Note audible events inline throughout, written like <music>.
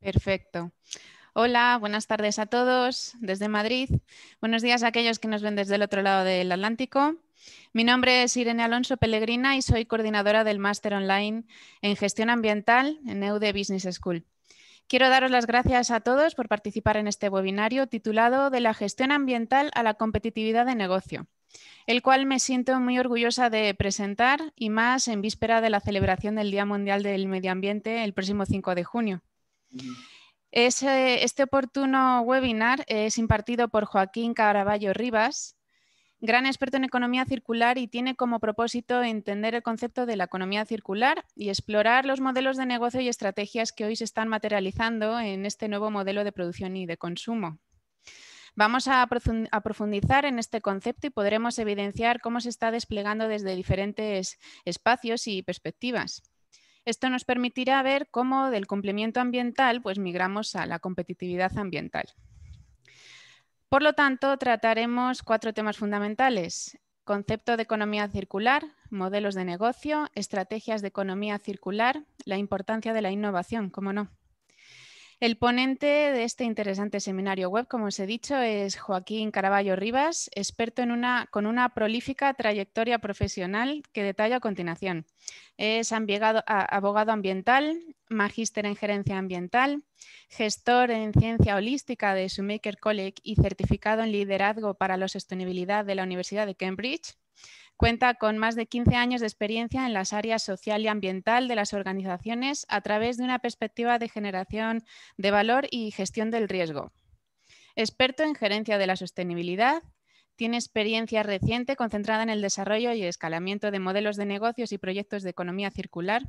Perfecto. Hola, buenas tardes a todos desde Madrid. Buenos días a aquellos que nos ven desde el otro lado del Atlántico. Mi nombre es Irene Alonso Pellegrina y soy coordinadora del Máster Online en Gestión Ambiental en EUD Business School. Quiero daros las gracias a todos por participar en este webinario titulado De la gestión ambiental a la competitividad de negocio el cual me siento muy orgullosa de presentar y más en víspera de la celebración del Día Mundial del Medio Ambiente el próximo 5 de junio. Eh, este oportuno webinar es impartido por Joaquín Caraballo Rivas, gran experto en economía circular y tiene como propósito entender el concepto de la economía circular y explorar los modelos de negocio y estrategias que hoy se están materializando en este nuevo modelo de producción y de consumo. Vamos a profundizar en este concepto y podremos evidenciar cómo se está desplegando desde diferentes espacios y perspectivas. Esto nos permitirá ver cómo del cumplimiento ambiental pues, migramos a la competitividad ambiental. Por lo tanto, trataremos cuatro temas fundamentales. Concepto de economía circular, modelos de negocio, estrategias de economía circular, la importancia de la innovación, cómo no. El ponente de este interesante seminario web, como os he dicho, es Joaquín Caraballo Rivas, experto con una prolífica trayectoria profesional que detalla a continuación. Es abogado ambiental, magíster en gerencia ambiental, gestor en ciencia holística de Sumaker College y certificado en liderazgo para la sostenibilidad de la Universidad de Cambridge Cuenta con más de 15 años de experiencia en las áreas social y ambiental de las organizaciones a través de una perspectiva de generación de valor y gestión del riesgo. Experto en gerencia de la sostenibilidad, tiene experiencia reciente concentrada en el desarrollo y escalamiento de modelos de negocios y proyectos de economía circular.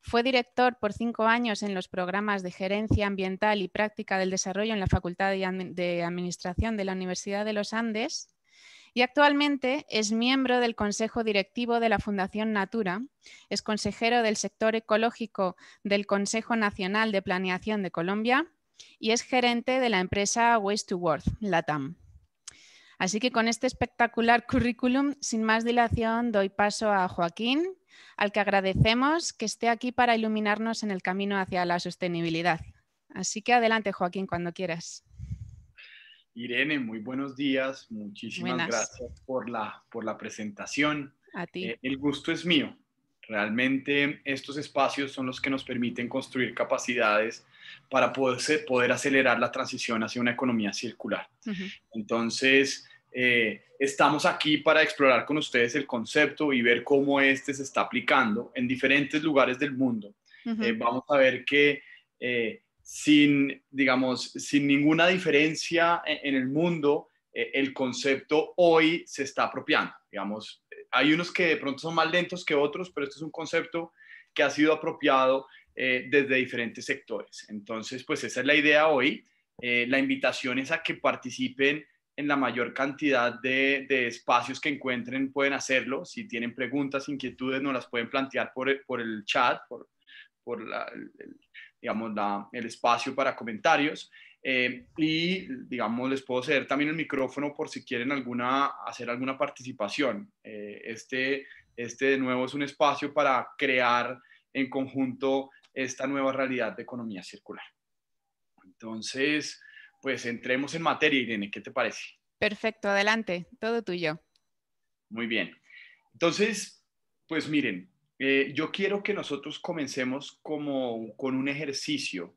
Fue director por cinco años en los programas de gerencia ambiental y práctica del desarrollo en la Facultad de Administración de la Universidad de los Andes y actualmente es miembro del Consejo Directivo de la Fundación Natura, es consejero del sector ecológico del Consejo Nacional de Planeación de Colombia y es gerente de la empresa Waste to Worth, LATAM. Así que con este espectacular currículum, sin más dilación, doy paso a Joaquín, al que agradecemos que esté aquí para iluminarnos en el camino hacia la sostenibilidad. Así que adelante, Joaquín, cuando quieras. Irene, muy buenos días. Muchísimas gracias por la, por la presentación. A ti. Eh, el gusto es mío. Realmente estos espacios son los que nos permiten construir capacidades para poder, poder acelerar la transición hacia una economía circular. Entonces, eh, estamos aquí para explorar con ustedes el concepto y ver cómo este se está aplicando en diferentes lugares del mundo. Eh, vamos a ver que sin, digamos, sin ninguna diferencia en, el mundo, eh, el concepto hoy se está apropiando. Digamos, hay unos que de pronto son más lentos que otros, pero este es un concepto que ha sido apropiado eh, desde diferentes sectores. Entonces, pues esa es la idea hoy. Eh, la invitación es a que participen en la mayor cantidad de, espacios que encuentren, pueden hacerlo. Si tienen preguntas, inquietudes, nos las pueden plantear por, el chat, por, por la, digamos, da el espacio para comentarios. Eh, y, digamos, les puedo ceder también el micrófono por si quieren alguna, hacer alguna participación. Eh, este, este, de nuevo, es un espacio para crear en conjunto esta nueva realidad de economía circular. Entonces, pues entremos en materia, Irene, ¿qué te parece? Perfecto, adelante, todo tuyo. Muy bien. Entonces, pues miren, eh, yo quiero que nosotros comencemos como con un ejercicio,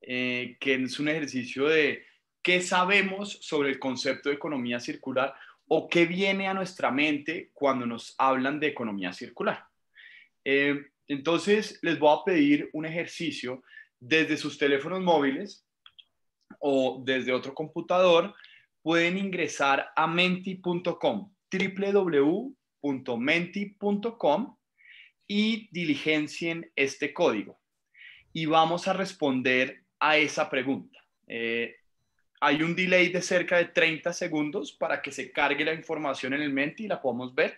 eh, que es un ejercicio de qué sabemos sobre el concepto de economía circular o qué viene a nuestra mente cuando nos hablan de economía circular. Eh, entonces, les voy a pedir un ejercicio desde sus teléfonos móviles o desde otro computador. Pueden ingresar a menti.com, www.menti.com y diligencien este código. Y vamos a responder a esa pregunta. Eh, hay un delay de cerca de 30 segundos para que se cargue la información en el mente y la podamos ver,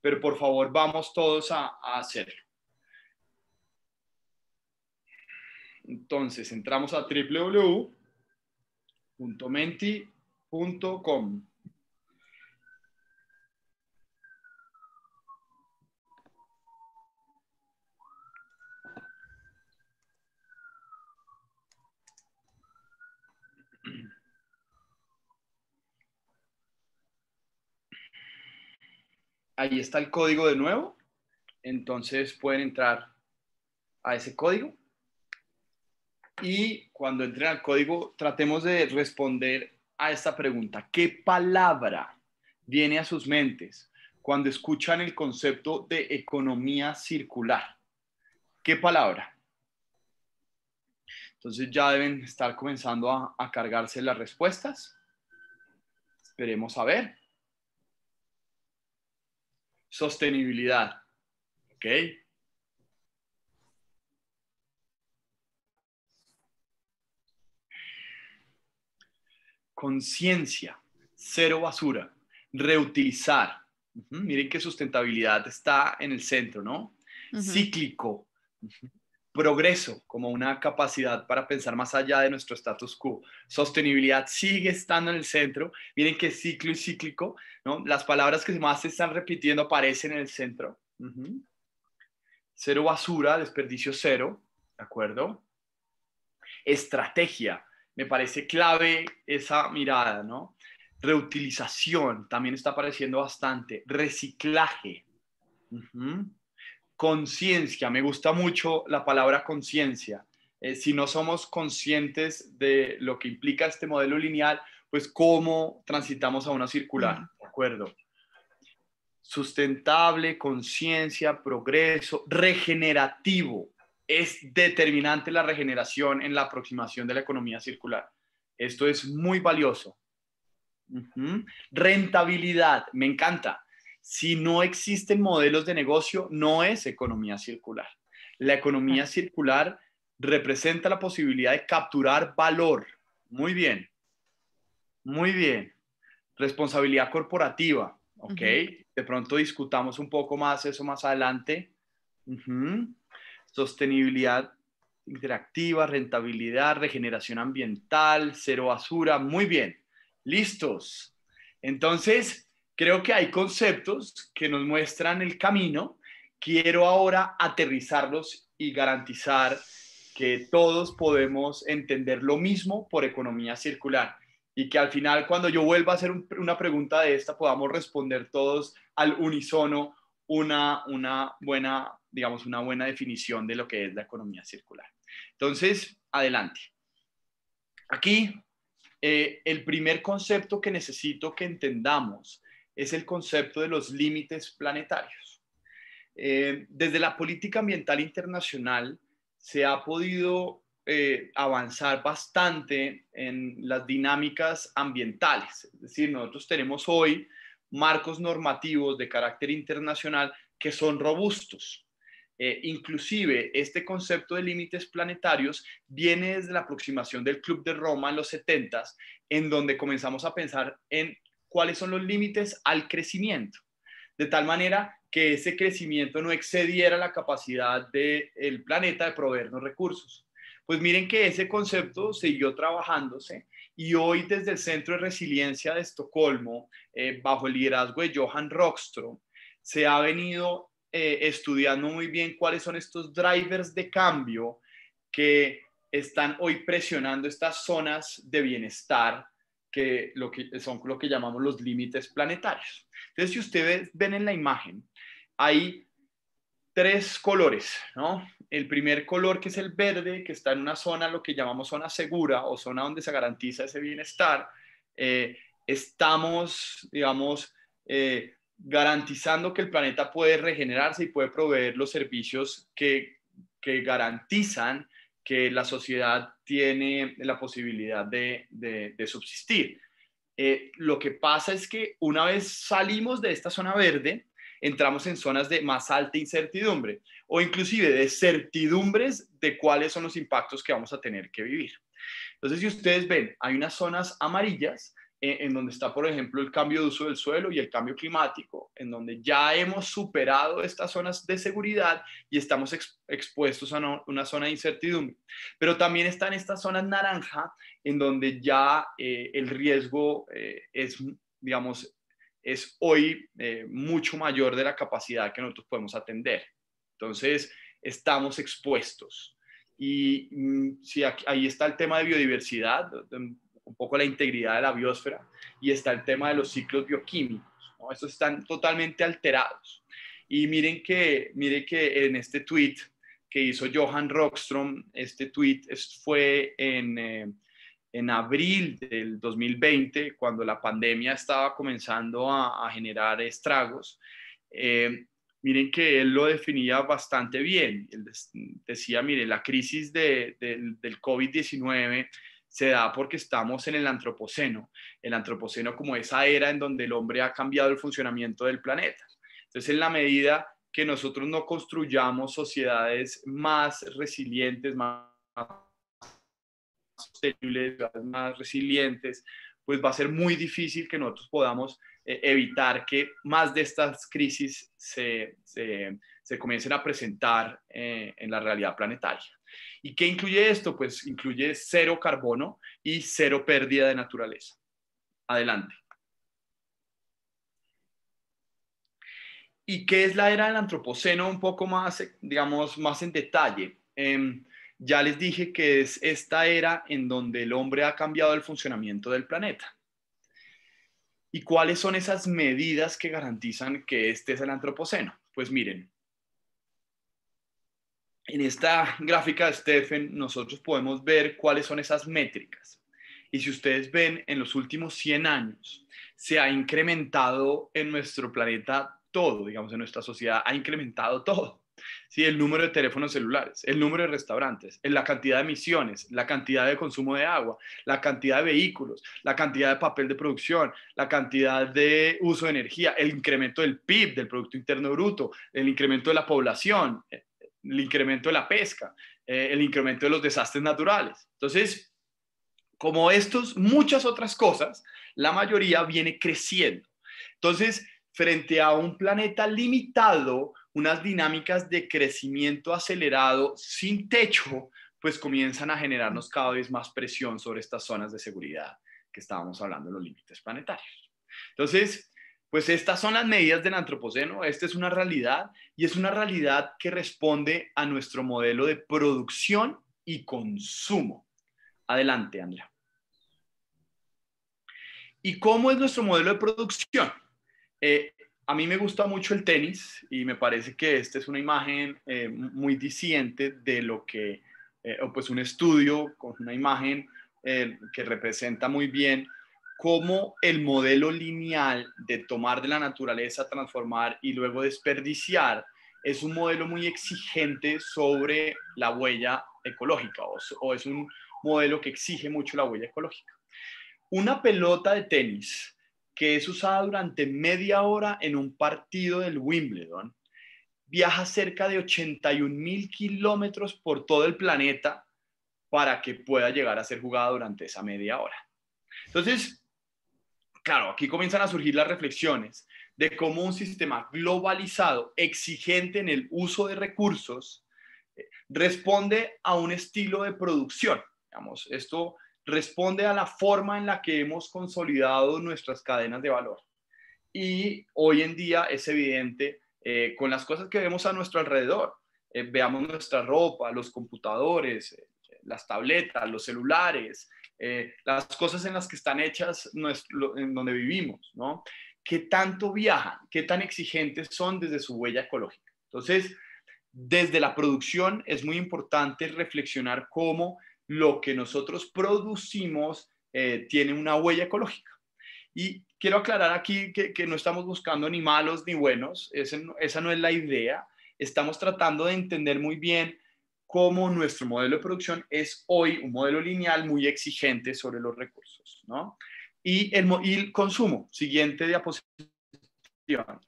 pero por favor vamos todos a, a hacerlo. Entonces entramos a www.menti.com. ahí está el código de nuevo. Entonces pueden entrar a ese código. Y cuando entren al código, tratemos de responder a esta pregunta. ¿Qué palabra viene a sus mentes cuando escuchan el concepto de economía circular? ¿Qué palabra? Entonces ya deben estar comenzando a, cargarse las respuestas. Esperemos a ver sostenibilidad. ¿Ok? Conciencia, cero basura, reutilizar. Miren que sustentabilidad está en el centro, ¿no? Cíclico progreso como una capacidad para pensar más allá de nuestro status quo. Sostenibilidad sigue estando en el centro. Miren que ciclo y cíclico, ¿no? Las palabras que más se están repitiendo aparecen en el centro. Cero basura, desperdicio cero, ¿de acuerdo? Estrategia, me parece clave esa mirada, ¿no? Reutilización, también está apareciendo bastante. Reciclaje conciencia, me gusta mucho la palabra conciencia. Eh, si no somos conscientes de lo que implica este modelo lineal, pues cómo transitamos a una circular, acuerdo? Sustentable, conciencia, progreso, regenerativo. Es determinante la regeneración en la aproximación de la economía circular. Esto es muy valioso. Rentabilidad, me encanta. Si no existen modelos de negocio, no es economía circular. La economía circular representa la posibilidad de capturar valor. Muy bien, muy bien. Responsabilidad corporativa, ¿ok? De pronto discutamos un poco más eso más adelante. Sostenibilidad interactiva, rentabilidad, regeneración ambiental, cero basura. Muy bien, listos. Entonces, Creo que hay conceptos que nos muestran el camino. Quiero ahora aterrizarlos y garantizar que todos podemos entender lo mismo por economía circular y que al final cuando yo vuelva a hacer una pregunta de esta podamos responder todos al unísono una, una buena, digamos, una buena definición de lo que es la economía circular. Entonces, adelante. Aquí, eh, el primer concepto que necesito que entendamos es el concepto de los límites planetarios. Eh, desde la política ambiental internacional se ha podido eh, avanzar bastante en las dinámicas ambientales. Es decir, nosotros tenemos hoy marcos normativos de carácter internacional que son robustos. Eh, inclusive este concepto de límites planetarios viene desde la aproximación del Club de Roma en los 70 en donde comenzamos a pensar en cuáles son los límites al crecimiento, de tal manera que ese crecimiento no excediera la capacidad del planeta de proveernos recursos. Pues miren que ese concepto siguió trabajándose y hoy desde el Centro de Resiliencia de Estocolmo, eh, bajo el liderazgo de Johan Rockström, se ha venido eh, estudiando muy bien cuáles son estos drivers de cambio que están hoy presionando estas zonas de bienestar que, son lo que llamamos los límites planetarios. Entonces, si ustedes ven en la imagen, hay tres colores, ¿no? El primer color que es el verde, que está en una zona, lo que llamamos zona segura o zona donde se garantiza ese bienestar. Eh, estamos, digamos, eh, garantizando que el planeta puede regenerarse y puede proveer los servicios que, que garantizan que la sociedad tiene la posibilidad de, subsistir. Eh, lo que pasa es que una vez salimos de esta zona verde, entramos en zonas de más alta incertidumbre o inclusive de certidumbres de cuáles son los impactos que vamos a tener que vivir. Entonces, si ustedes ven, hay unas zonas amarillas en donde está, por ejemplo, el cambio de uso del suelo y el cambio climático, en donde ya hemos superado estas zonas de seguridad y estamos expuestos a una zona de incertidumbre. Pero también están estas zonas naranja, en donde ya eh, el riesgo eh, es, digamos, es hoy eh, mucho mayor de la capacidad que nosotros podemos atender. Entonces, estamos expuestos. Y mm, si ahí está el tema de biodiversidad, un poco la integridad de la biosfera y está el tema de los ciclos bioquímicos. Estos están totalmente alterados. Y miren que, miren que en este tweet que hizo Johan Rockstrom, este tweet fue en, eh, en abril del 2020, cuando la pandemia estaba comenzando a, generar estragos. Eh, miren que él lo definía bastante bien. Él decía, mire, la crisis de, del COVID-19 se da porque estamos en el antropoceno, el antropoceno como esa era en donde el hombre ha cambiado el funcionamiento del planeta. Entonces, en la medida que nosotros no construyamos sociedades más resilientes, más sostenibles, más resilientes, pues va a ser muy difícil que nosotros podamos eh, evitar que más de estas crisis se, comiencen a presentar eh, en la realidad planetaria. ¿Y qué incluye esto? Pues incluye cero carbono y cero pérdida de naturaleza. Adelante. ¿Y qué es la era del antropoceno? Un poco más, digamos, más en detalle. Em, ya les dije que es esta era en donde el hombre ha cambiado el funcionamiento del planeta. ¿Y cuáles son esas medidas que garantizan que este es el antropoceno? Pues miren, en esta gráfica de Stephen nosotros podemos ver cuáles son esas métricas. Y si ustedes ven, en los últimos 100 años se ha incrementado en nuestro planeta todo, digamos, en nuestra sociedad ha incrementado todo. Sí, el número de teléfonos celulares, el número de restaurantes, la cantidad de emisiones, la cantidad de consumo de agua, la cantidad de vehículos, la cantidad de papel de producción, la cantidad de uso de energía, el incremento del PIB, del Producto Interno Bruto, el incremento de la población, el incremento de la pesca, eh, el incremento de los desastres naturales. Entonces, como estos, muchas otras cosas, la mayoría viene creciendo. Entonces, frente a un planeta limitado, unas dinámicas de crecimiento acelerado sin techo, pues comienzan a generarnos cada vez más presión sobre estas zonas de seguridad que estábamos hablando, los límites planetarios. Entonces, pues estas son las medidas del antropoceno, esta es una realidad y es una realidad que responde a nuestro modelo de producción y consumo. Adelante, Andrea. ¿Y cómo es nuestro modelo de producción? Eh, a mí me gusta mucho el tenis y me parece que esta es una imagen eh, muy disidente de lo que, eh, pues un estudio con una imagen eh, que representa muy bien cómo el modelo lineal de tomar de la naturaleza, transformar y luego desperdiciar es un modelo muy exigente sobre la huella ecológica o, es un modelo que exige mucho la huella ecológica. Una pelota de tenis que es usada durante media hora en un partido del Wimbledon viaja cerca de 81 mil kilómetros por todo el planeta para que pueda llegar a ser jugada durante esa media hora. Entonces, claro, aquí comienzan a surgir las reflexiones de cómo un sistema globalizado, exigente en el uso de recursos, eh, responde a un estilo de producción. esto responde a la forma en la que hemos consolidado nuestras cadenas de valor. Y hoy en día es evidente eh, con las cosas que vemos a nuestro alrededor. Eh, veamos nuestra ropa, los computadores, las tabletas, los celulares, eh, las cosas en las que están hechas en donde vivimos, ¿no? ¿Qué tanto viajan? ¿Qué tan exigentes son desde su huella ecológica? Entonces, desde la producción es muy importante reflexionar cómo lo que nosotros producimos eh, tiene una huella ecológica. Y quiero aclarar aquí que, no estamos buscando ni malos ni buenos, esa no es la idea. Estamos tratando de entender muy bien cómo nuestro modelo de producción es hoy un modelo lineal muy exigente sobre los recursos, ¿no? Y el, consumo, siguiente diapositiva.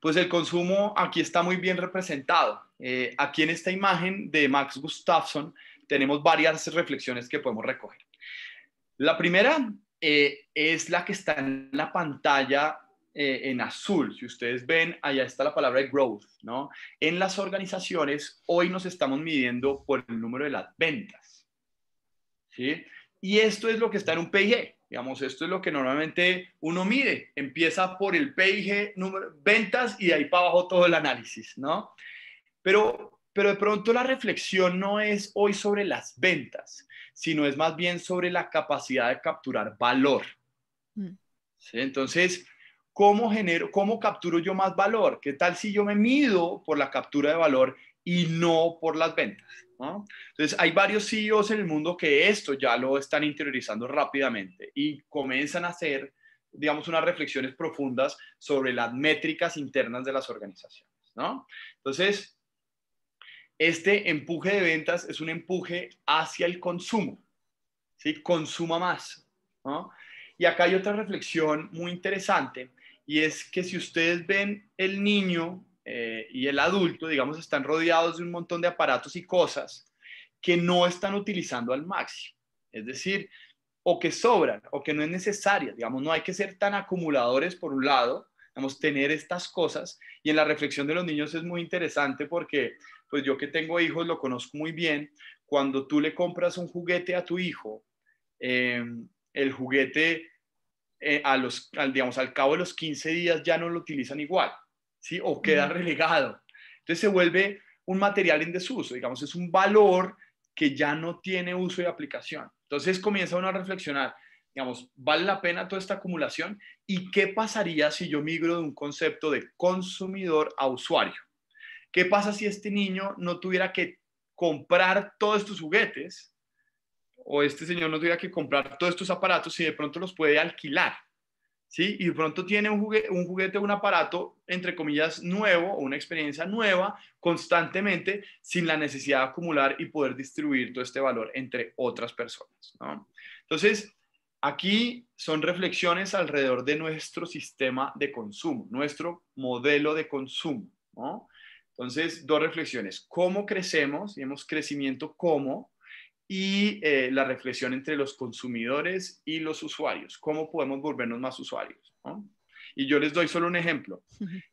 Pues el consumo aquí está muy bien representado. Eh, aquí en esta imagen de Max Gustafsson tenemos varias reflexiones que podemos recoger. La primera eh, es la que está en la pantalla eh, en azul, si ustedes ven, allá está la palabra growth, ¿no? En las organizaciones hoy nos estamos midiendo por el número de las ventas, ¿sí? Y esto es lo que está en un PIG, digamos, esto es lo que normalmente uno mide, empieza por el PIG, número, ventas y de ahí para abajo todo el análisis, ¿no? Pero, pero de pronto la reflexión no es hoy sobre las ventas, sino es más bien sobre la capacidad de capturar valor. Mm. ¿sí? Entonces, ¿cómo, genero, ¿cómo capturo yo más valor? ¿Qué tal si yo me mido por la captura de valor y no por las ventas? Entonces, hay varios CEOs en el mundo que esto ya lo están interiorizando rápidamente y comienzan a hacer, digamos, unas reflexiones profundas sobre las métricas internas de las organizaciones. Entonces, este empuje de ventas es un empuje hacia el consumo. ¿sí? Consuma más. Y acá hay otra reflexión muy interesante y es que si ustedes ven el niño eh, y el adulto, digamos, están rodeados de un montón de aparatos y cosas que no están utilizando al máximo. Es decir, o que sobran o que no es necesaria. Digamos, no hay que ser tan acumuladores por un lado, digamos, tener estas cosas. Y en la reflexión de los niños es muy interesante porque, pues yo que tengo hijos lo conozco muy bien, cuando tú le compras un juguete a tu hijo, eh, el juguete eh, los, al, digamos, al cabo de los 15 días ya no lo utilizan igual, ¿sí? O queda relegado. Entonces se vuelve un material en desuso, digamos, es un valor que ya no tiene uso y aplicación. Entonces comienza uno a reflexionar, ¿vale la pena toda esta acumulación? ¿Y qué pasaría si yo migro de un concepto de consumidor a usuario? ¿Qué pasa si este niño no tuviera que comprar todos estos juguetes, o este señor no tuviera que comprar todos estos aparatos y de pronto los puede alquilar, ¿sí? Y de pronto tiene un, juguete, un un aparato, entre comillas, nuevo, una experiencia nueva, constantemente, sin la necesidad de acumular y poder distribuir todo este valor entre otras personas, ¿no? Entonces, aquí son reflexiones alrededor de nuestro sistema de consumo, nuestro modelo de consumo, ¿no? Entonces, dos reflexiones. ¿Cómo crecemos? Y hemos crecimiento como y eh, la reflexión entre los consumidores y los usuarios. ¿Cómo podemos volvernos más usuarios? Y yo les doy solo un ejemplo.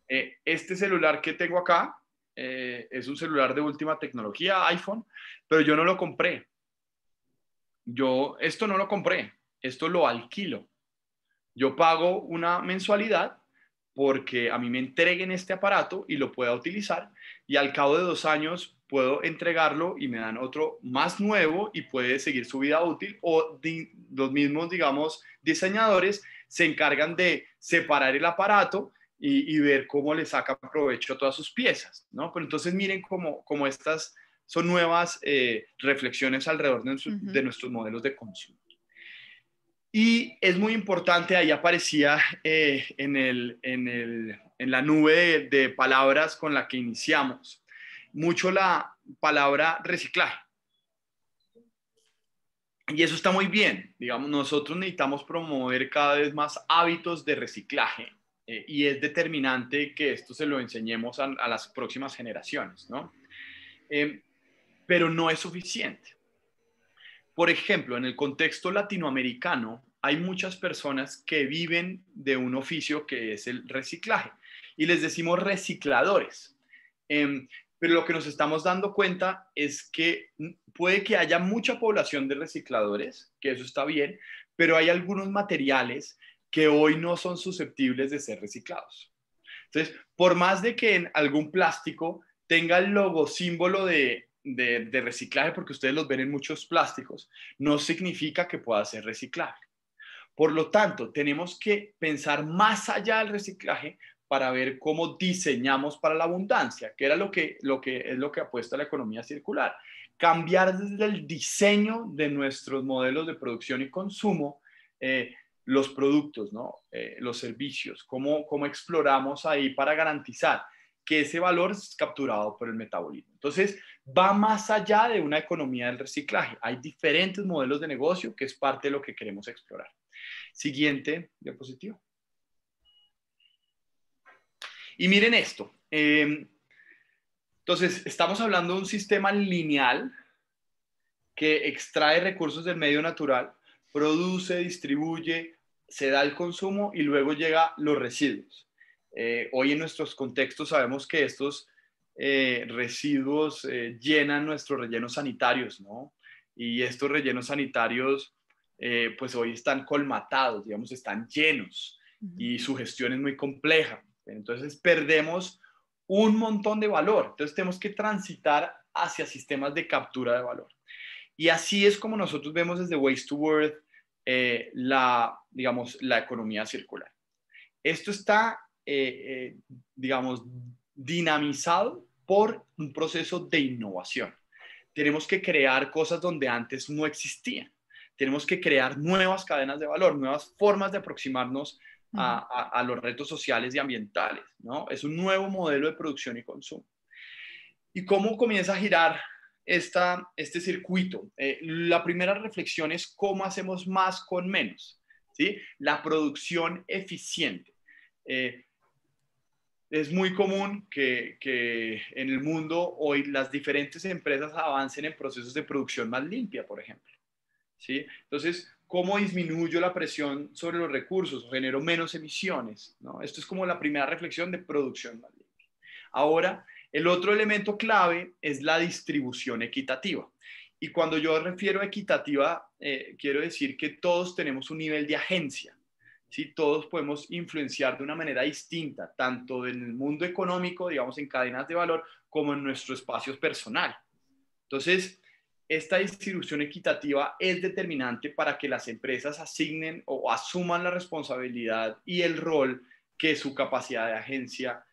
Eh, este celular que tengo acá eh, es un celular de última tecnología, iPhone, pero yo no lo compré. Yo esto no lo compré, esto lo alquilo. Yo pago una mensualidad porque a mí me entreguen este aparato y lo pueda utilizar y al cabo de dos años puedo entregarlo y me dan otro más nuevo y puede seguir su vida útil o los mismos, digamos, diseñadores se encargan de separar el aparato y, ver cómo le saca provecho a todas sus piezas, ¿no? Pero entonces miren cómo, estas son nuevas eh, reflexiones alrededor de, nuestros modelos de consumo. Y es muy importante, ahí aparecía eh, en, el, en, el, en, la nube de palabras con la que iniciamos, mucho la palabra reciclaje. Y eso está muy bien. Digamos, nosotros necesitamos promover cada vez más hábitos de reciclaje eh, y es determinante que esto se lo enseñemos a, las próximas generaciones, ¿no? Em, pero no es suficiente. Por ejemplo, en el contexto latinoamericano hay muchas personas que viven de un oficio que es el reciclaje y les decimos recicladores. Em, pero lo que nos estamos dando cuenta es que puede que haya mucha población de recicladores, que eso está bien, pero hay algunos materiales que hoy no son susceptibles de ser reciclados. Entonces, por más de que en algún plástico tenga el logo símbolo de, reciclaje, porque ustedes los ven en muchos plásticos, no significa que pueda ser reciclable. Por lo tanto, tenemos que pensar más allá del reciclaje para ver cómo diseñamos para la abundancia, que era lo que, lo que es lo que apuesta la economía circular. Cambiar desde el diseño de nuestros modelos de producción y consumo, eh, los productos, ¿no? Eh, los servicios, cómo, cómo exploramos ahí para garantizar que ese valor es capturado por el metabolismo. Entonces, va más allá de una economía del reciclaje. Hay diferentes modelos de negocio que es parte de lo que queremos explorar. Siguiente diapositiva. Y miren esto. Em, entonces, estamos hablando de un sistema lineal que extrae recursos del medio natural, produce, distribuye, se da el consumo y luego llega los residuos. Eh, hoy en nuestros contextos sabemos que estos eh, residuos eh, llenan nuestros rellenos sanitarios, ¿no? Y estos rellenos sanitarios, pues hoy están colmatados, digamos, están llenos y su gestión es muy compleja. Entonces perdemos un montón de valor. Entonces tenemos que transitar hacia sistemas de captura de valor. Y así es como nosotros vemos desde Waste to Worth eh, la, digamos, la economía circular. Esto está, eh, eh, digamos, dinamizado por un proceso de innovación. Tenemos que crear cosas donde antes no existían. Tenemos que crear nuevas cadenas de valor, nuevas formas de aproximarnos a, los retos sociales y ambientales. ¿no? Es un nuevo modelo de producción y consumo. ¿Y cómo comienza a girar esta, este circuito? Eh, la primera reflexión es cómo hacemos más con menos. ¿sí? La producción eficiente. Eh, es muy común que, que, en el mundo hoy las diferentes empresas avancen en procesos de producción más limpia, por ejemplo. ¿sí? Entonces, cómo disminuyo la presión sobre los recursos, ¿Generó menos emisiones. Esto es como la primera reflexión de producción Ahora, el otro elemento clave es la distribución equitativa. Y cuando yo refiero a equitativa, eh, quiero decir que todos tenemos un nivel de agencia. ¿sí? Todos podemos influenciar de una manera distinta, tanto en el mundo económico, digamos, en cadenas de valor, como en nuestro espacio personal. Entonces, esta distribución equitativa es determinante para que las empresas asignen o asuman la responsabilidad y el rol que su capacidad de agencia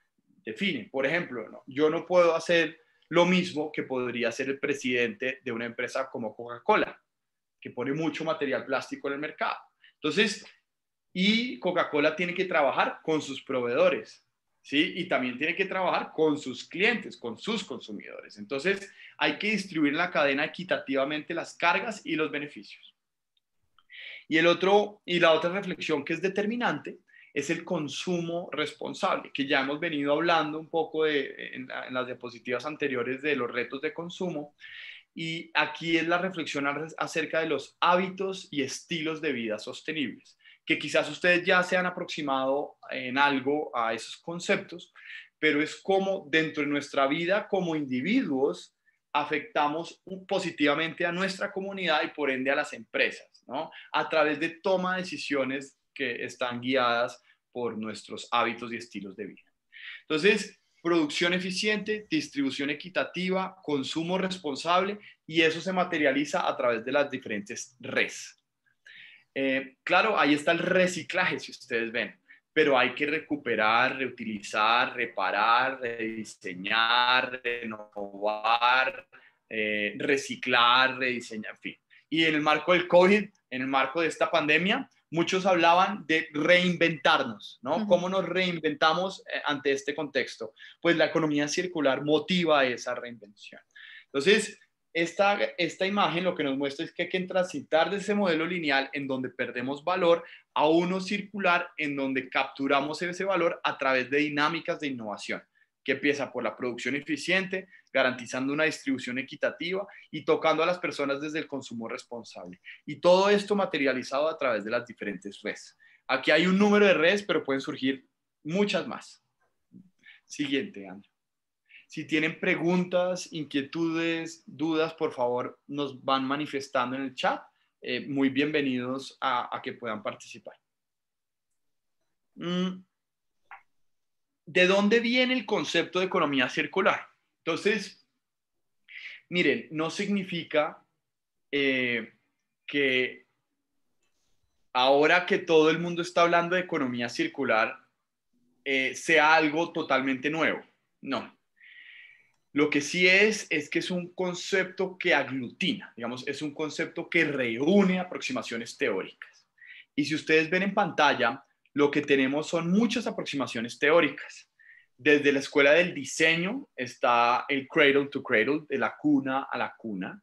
define. Por ejemplo, yo no puedo hacer lo mismo que podría hacer el presidente de una empresa como Coca-Cola, que pone mucho material plástico en el mercado. Entonces, y Coca-Cola tiene que trabajar con sus proveedores. Y también tiene que trabajar con sus clientes, con sus consumidores. Entonces, hay que distribuir en la cadena equitativamente las cargas y los beneficios. Y, el otro, y la otra reflexión que es determinante es el consumo responsable, que ya hemos venido hablando un poco en las diapositivas anteriores de los retos de consumo. Y aquí es la reflexión acerca de los hábitos y estilos de vida sostenibles que quizás ustedes ya se han aproximado en algo a esos conceptos, pero es cómo dentro de nuestra vida como individuos afectamos positivamente a nuestra comunidad y por ende a las empresas, ¿no? A través de toma de decisiones que están guiadas por nuestros hábitos y estilos de vida. Entonces, producción eficiente, distribución equitativa, consumo responsable y eso se materializa a través de las diferentes redes. Eh, claro, ahí está el reciclaje, si ustedes ven, pero hay que recuperar, reutilizar, reparar, rediseñar, renovar, eh, reciclar, rediseñar, en fin. Y en el marco del COVID, en el marco de esta pandemia, muchos hablaban de reinventarnos, ¿no? ¿Cómo nos reinventamos eh, ante este contexto? Pues la economía circular motiva esa reinvención. Entonces, esta, esta imagen lo que nos muestra es que hay que transitar de ese modelo lineal en donde perdemos valor a uno circular en donde capturamos ese valor a través de dinámicas de innovación que empieza por la producción eficiente, garantizando una distribución equitativa y tocando a las personas desde el consumo responsable. Y todo esto materializado a través de las diferentes redes. Aquí hay un número de redes, pero pueden surgir muchas más. Siguiente, Andrés. Si tienen preguntas, inquietudes, dudas, por favor, nos van manifestando en el chat. Eh, muy bienvenidos a, que puedan participar. Mm. ¿De dónde viene el concepto de economía circular? Entonces, miren, no significa eh, que ahora que todo el mundo está hablando de economía circular, eh, sea algo totalmente nuevo. No, lo que sí es, es que es un concepto que aglutina, digamos, es un concepto que reúne aproximaciones teóricas. Y si ustedes ven en pantalla, lo que tenemos son muchas aproximaciones teóricas. Desde la escuela del diseño está el cradle to cradle, de la cuna a la cuna.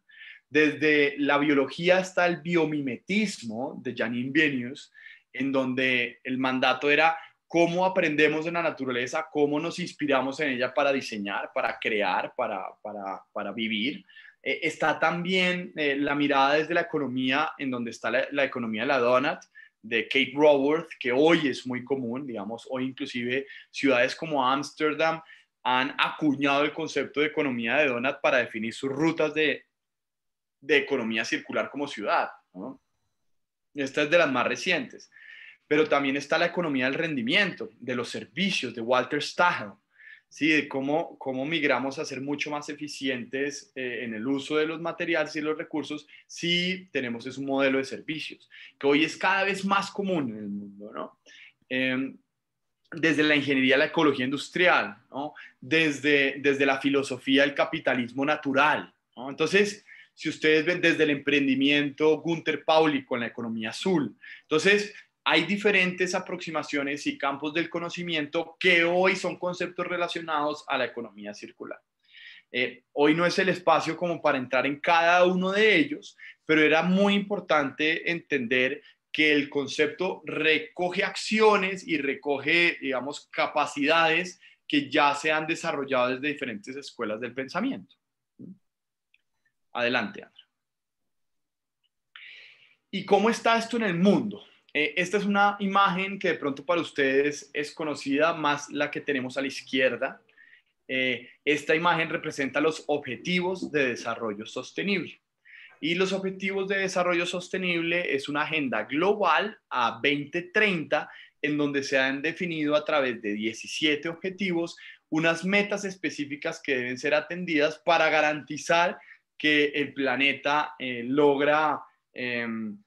Desde la biología está el biomimetismo de Janine Benius, en donde el mandato era cómo aprendemos en la naturaleza, cómo nos inspiramos en ella para diseñar, para crear, para, para, para vivir. Eh, está también eh, la mirada desde la economía, en donde está la, economía de la donut, de Kate Raworth, que hoy es muy común, digamos, hoy inclusive ciudades como Ámsterdam han acuñado el concepto de economía de donut para definir sus rutas de, de economía circular como ciudad. Esta es de las más recientes pero también está la economía del rendimiento, de los servicios, de Walter Stahel, ¿sí? de cómo, cómo migramos a ser mucho más eficientes eh, en el uso de los materiales y los recursos si tenemos ese modelo de servicios, que hoy es cada vez más común en el mundo. ¿no? Em, desde la ingeniería la ecología industrial, desde, desde la filosofía del capitalismo natural. Entonces, si ustedes ven desde el emprendimiento Gunther Pauli con la economía azul. Entonces, hay diferentes aproximaciones y campos del conocimiento que hoy son conceptos relacionados a la economía circular. Eh, hoy no es el espacio como para entrar en cada uno de ellos, pero era muy importante entender que el concepto recoge acciones y recoge, digamos, capacidades que ya se han desarrollado desde diferentes escuelas del pensamiento. Adelante, Andra. ¿Y cómo está esto en el mundo? Eh, esta es una imagen que de pronto para ustedes es conocida más la que tenemos a la izquierda. Eh, esta imagen representa los objetivos de desarrollo sostenible. Y los objetivos de desarrollo sostenible es una agenda global a 2030 en donde se han definido a través de 17 objetivos unas metas específicas que deben ser atendidas para garantizar que el planeta eh, logra em,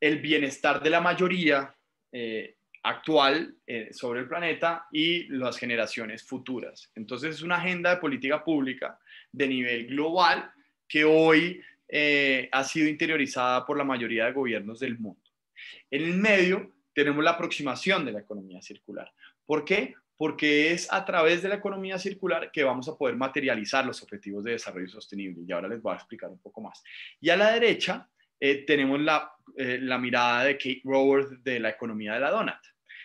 el bienestar de la mayoría eh, actual eh, sobre el planeta y las generaciones futuras. Entonces es una agenda de política pública de nivel global que hoy eh, ha sido interiorizada por la mayoría de gobiernos del mundo. En el medio tenemos la aproximación de la economía circular. ¿Por qué? Porque es a través de la economía circular que vamos a poder materializar los objetivos de desarrollo sostenible. Y ahora les voy a explicar un poco más. Y a la derecha eh, tenemos la, eh, la, mirada de Kate Raworth de la economía de la donut.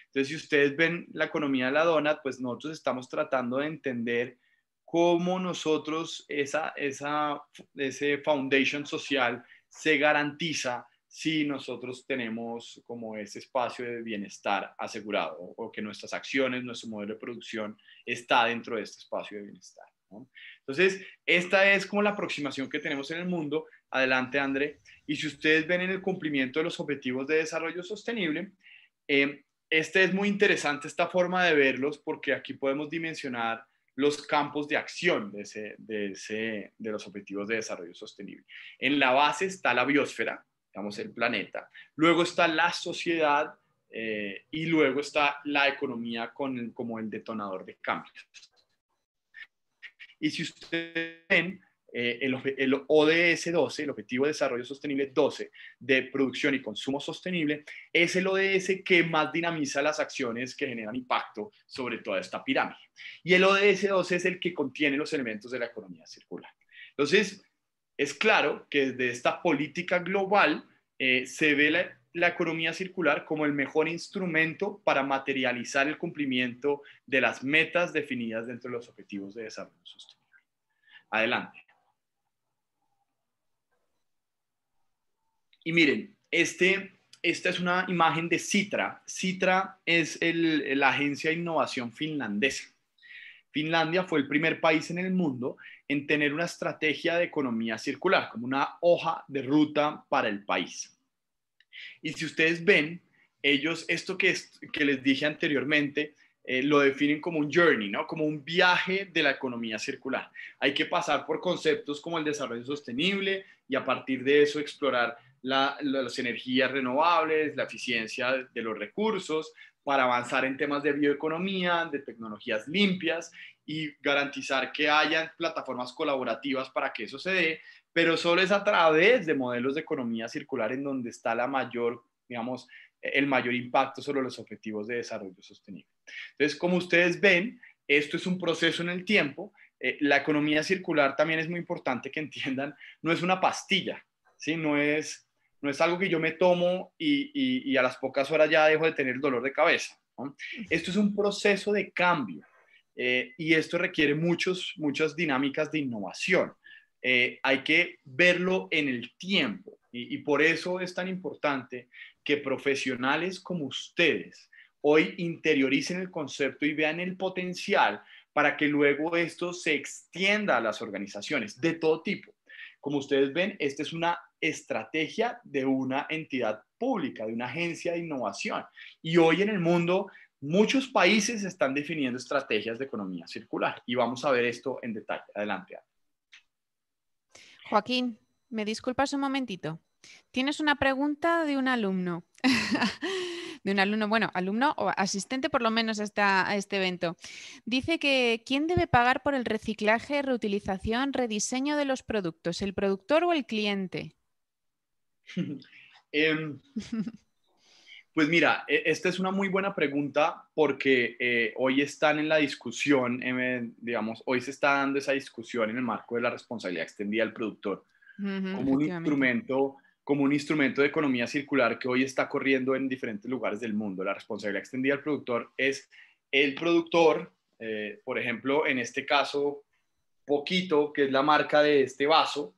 Entonces, si ustedes ven la economía de la donut, pues nosotros estamos tratando de entender cómo nosotros esa, esa, ese foundation social se garantiza si nosotros tenemos como ese espacio de bienestar asegurado o que nuestras acciones, nuestro modelo de producción está dentro de este espacio de bienestar. Entonces, esta es como la aproximación que tenemos en el mundo. Adelante, André. Y si ustedes ven en el cumplimiento de los objetivos de desarrollo sostenible, eh, este es muy interesante, esta forma de verlos, porque aquí podemos dimensionar los campos de acción de, ese, de, los objetivos de desarrollo sostenible. En la base está la biosfera, digamos el planeta, luego está la sociedad eh, y luego está la economía con como el detonador de cambios. Y si ustedes ven, eh, el, ODS 12, el Objetivo de Desarrollo Sostenible 12 de Producción y Consumo Sostenible, es el ODS que más dinamiza las acciones que generan impacto sobre toda esta pirámide. Y el ODS 12 es el que contiene los elementos de la economía circular. Entonces, es claro que desde esta política global eh, se ve la economía circular como el mejor instrumento para materializar el cumplimiento de las metas definidas dentro de los Objetivos de Desarrollo Sostenible. Adelante. Y miren, este, esta es una imagen de Citra. Citra es la agencia de innovación finlandesa. Finlandia fue el primer país en el mundo en tener una estrategia de economía circular, como una hoja de ruta para el país. Y si ustedes ven, ellos, esto que, que les dije anteriormente, eh, lo definen como un journey, ¿no? Como un viaje de la economía circular. Hay que pasar por conceptos como el desarrollo sostenible y a partir de eso explorar las energías renovables, la eficiencia de los recursos, para avanzar en temas de bioeconomía, de tecnologías limpias y garantizar que haya plataformas colaborativas para que eso se dé, pero solo es a través de modelos de economía circular en donde está la mayor, digamos, el mayor impacto sobre los objetivos de desarrollo sostenible. Entonces, como ustedes ven, esto es un proceso en el tiempo. Eh, la economía circular también es muy importante que entiendan, no es una pastilla, ¿sí? no es no es algo que yo me tomo y, a las pocas horas ya dejo de tener dolor de cabeza. Esto es un proceso de cambio eh, y esto requiere muchos, muchas dinámicas de innovación. Eh, hay que verlo en el tiempo y por eso es tan importante que profesionales como ustedes hoy interioricen el concepto y vean el potencial para que luego esto se extienda a las organizaciones de todo tipo. Como ustedes ven, esta es una estrategia de una entidad pública, de una agencia de innovación. Y hoy en el mundo, muchos países están definiendo estrategias de economía circular y vamos a ver esto en detalle. Adelante. Joaquín, me disculpas un momentito. Tienes una pregunta de un alumno. <laughs> de un alumno, bueno, alumno o asistente por lo menos a este evento. Dice que ¿quién debe pagar por el reciclaje, reutilización, rediseño de los productos? ¿El productor o el cliente? <laughs> Em, pues mira, e, esta es una muy buena pregunta porque eh, hoy están en la discusión, em, eh, digamos, hoy se está dando esa discusión en el marco de la responsabilidad extendida al productor como un instrumento como un instrumento de economía circular que hoy está corriendo en diferentes lugares del mundo. La responsabilidad extendida al productor es el productor, eh, por ejemplo, en este caso, Poquito, que es la marca de este vaso,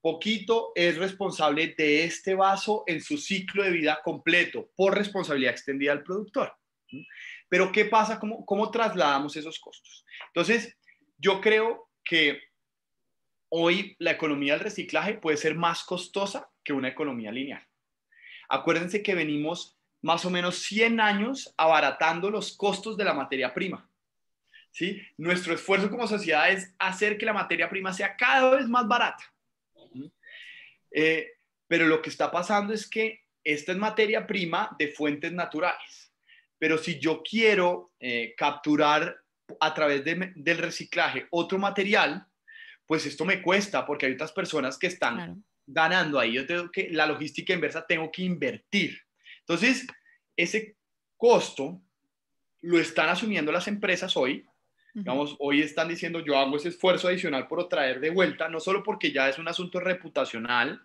Poquito es responsable de este vaso en su ciclo de vida completo por responsabilidad extendida al productor. Pero ¿qué pasa? ¿Cómo, cómo trasladamos esos costos? Entonces, yo creo que hoy la economía del reciclaje puede ser más costosa que una economía lineal. Acuérdense que venimos más o menos 100 años abaratando los costos de la materia prima. ¿sí? Nuestro esfuerzo como sociedad es hacer que la materia prima sea cada vez más barata. Eh, pero lo que está pasando es que esta es materia prima de fuentes naturales. Pero si yo quiero eh, capturar a través del reciclaje otro material, pues esto me cuesta porque hay otras personas que están ganando ahí. Yo tengo que, la logística inversa tengo que invertir. Entonces, ese costo lo están asumiendo las empresas hoy. Digamos, hoy están diciendo, yo hago ese esfuerzo adicional por traer de vuelta, no solo porque ya es un asunto reputacional,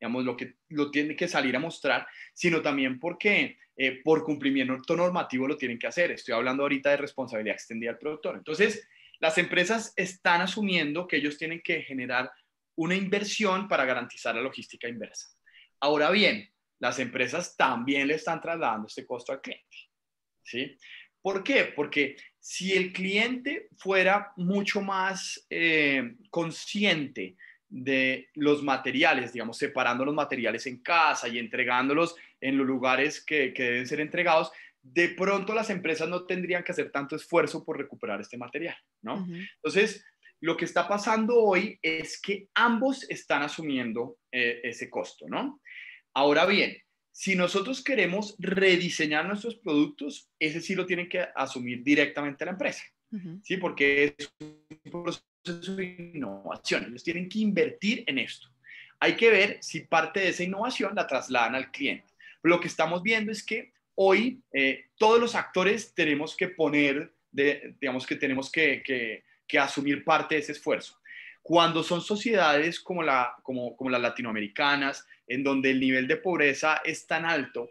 digamos, lo que lo tiene que salir a mostrar, sino también porque eh, por cumplimiento normativo lo tienen que hacer. Estoy hablando ahorita de responsabilidad extendida al productor. Entonces, las empresas están asumiendo que ellos tienen que generar una inversión para garantizar la logística inversa. Ahora bien, las empresas también le están trasladando este costo al cliente. ¿sí? ¿Por qué? Porque si el cliente fuera mucho más eh, consciente de los materiales, digamos, separando los materiales en casa y entregándolos en los lugares que deben ser entregados, de pronto las empresas no tendrían que hacer tanto esfuerzo por recuperar este material, ¿no? Entonces, lo que está pasando hoy es que ambos están asumiendo eh, ese costo, ¿no? Ahora bien, si nosotros queremos rediseñar nuestros productos, ese sí lo tienen que asumir directamente la empresa, ¿sí? Porque es un proceso de innovación, ellos tienen que invertir en esto. Hay que ver si parte de esa innovación la trasladan al cliente. Lo que estamos viendo es que hoy eh, todos los actores tenemos que poner, digamos que tenemos que, asumir parte de ese esfuerzo. Cuando son sociedades como, las latinoamericanas, en donde el nivel de pobreza es tan alto,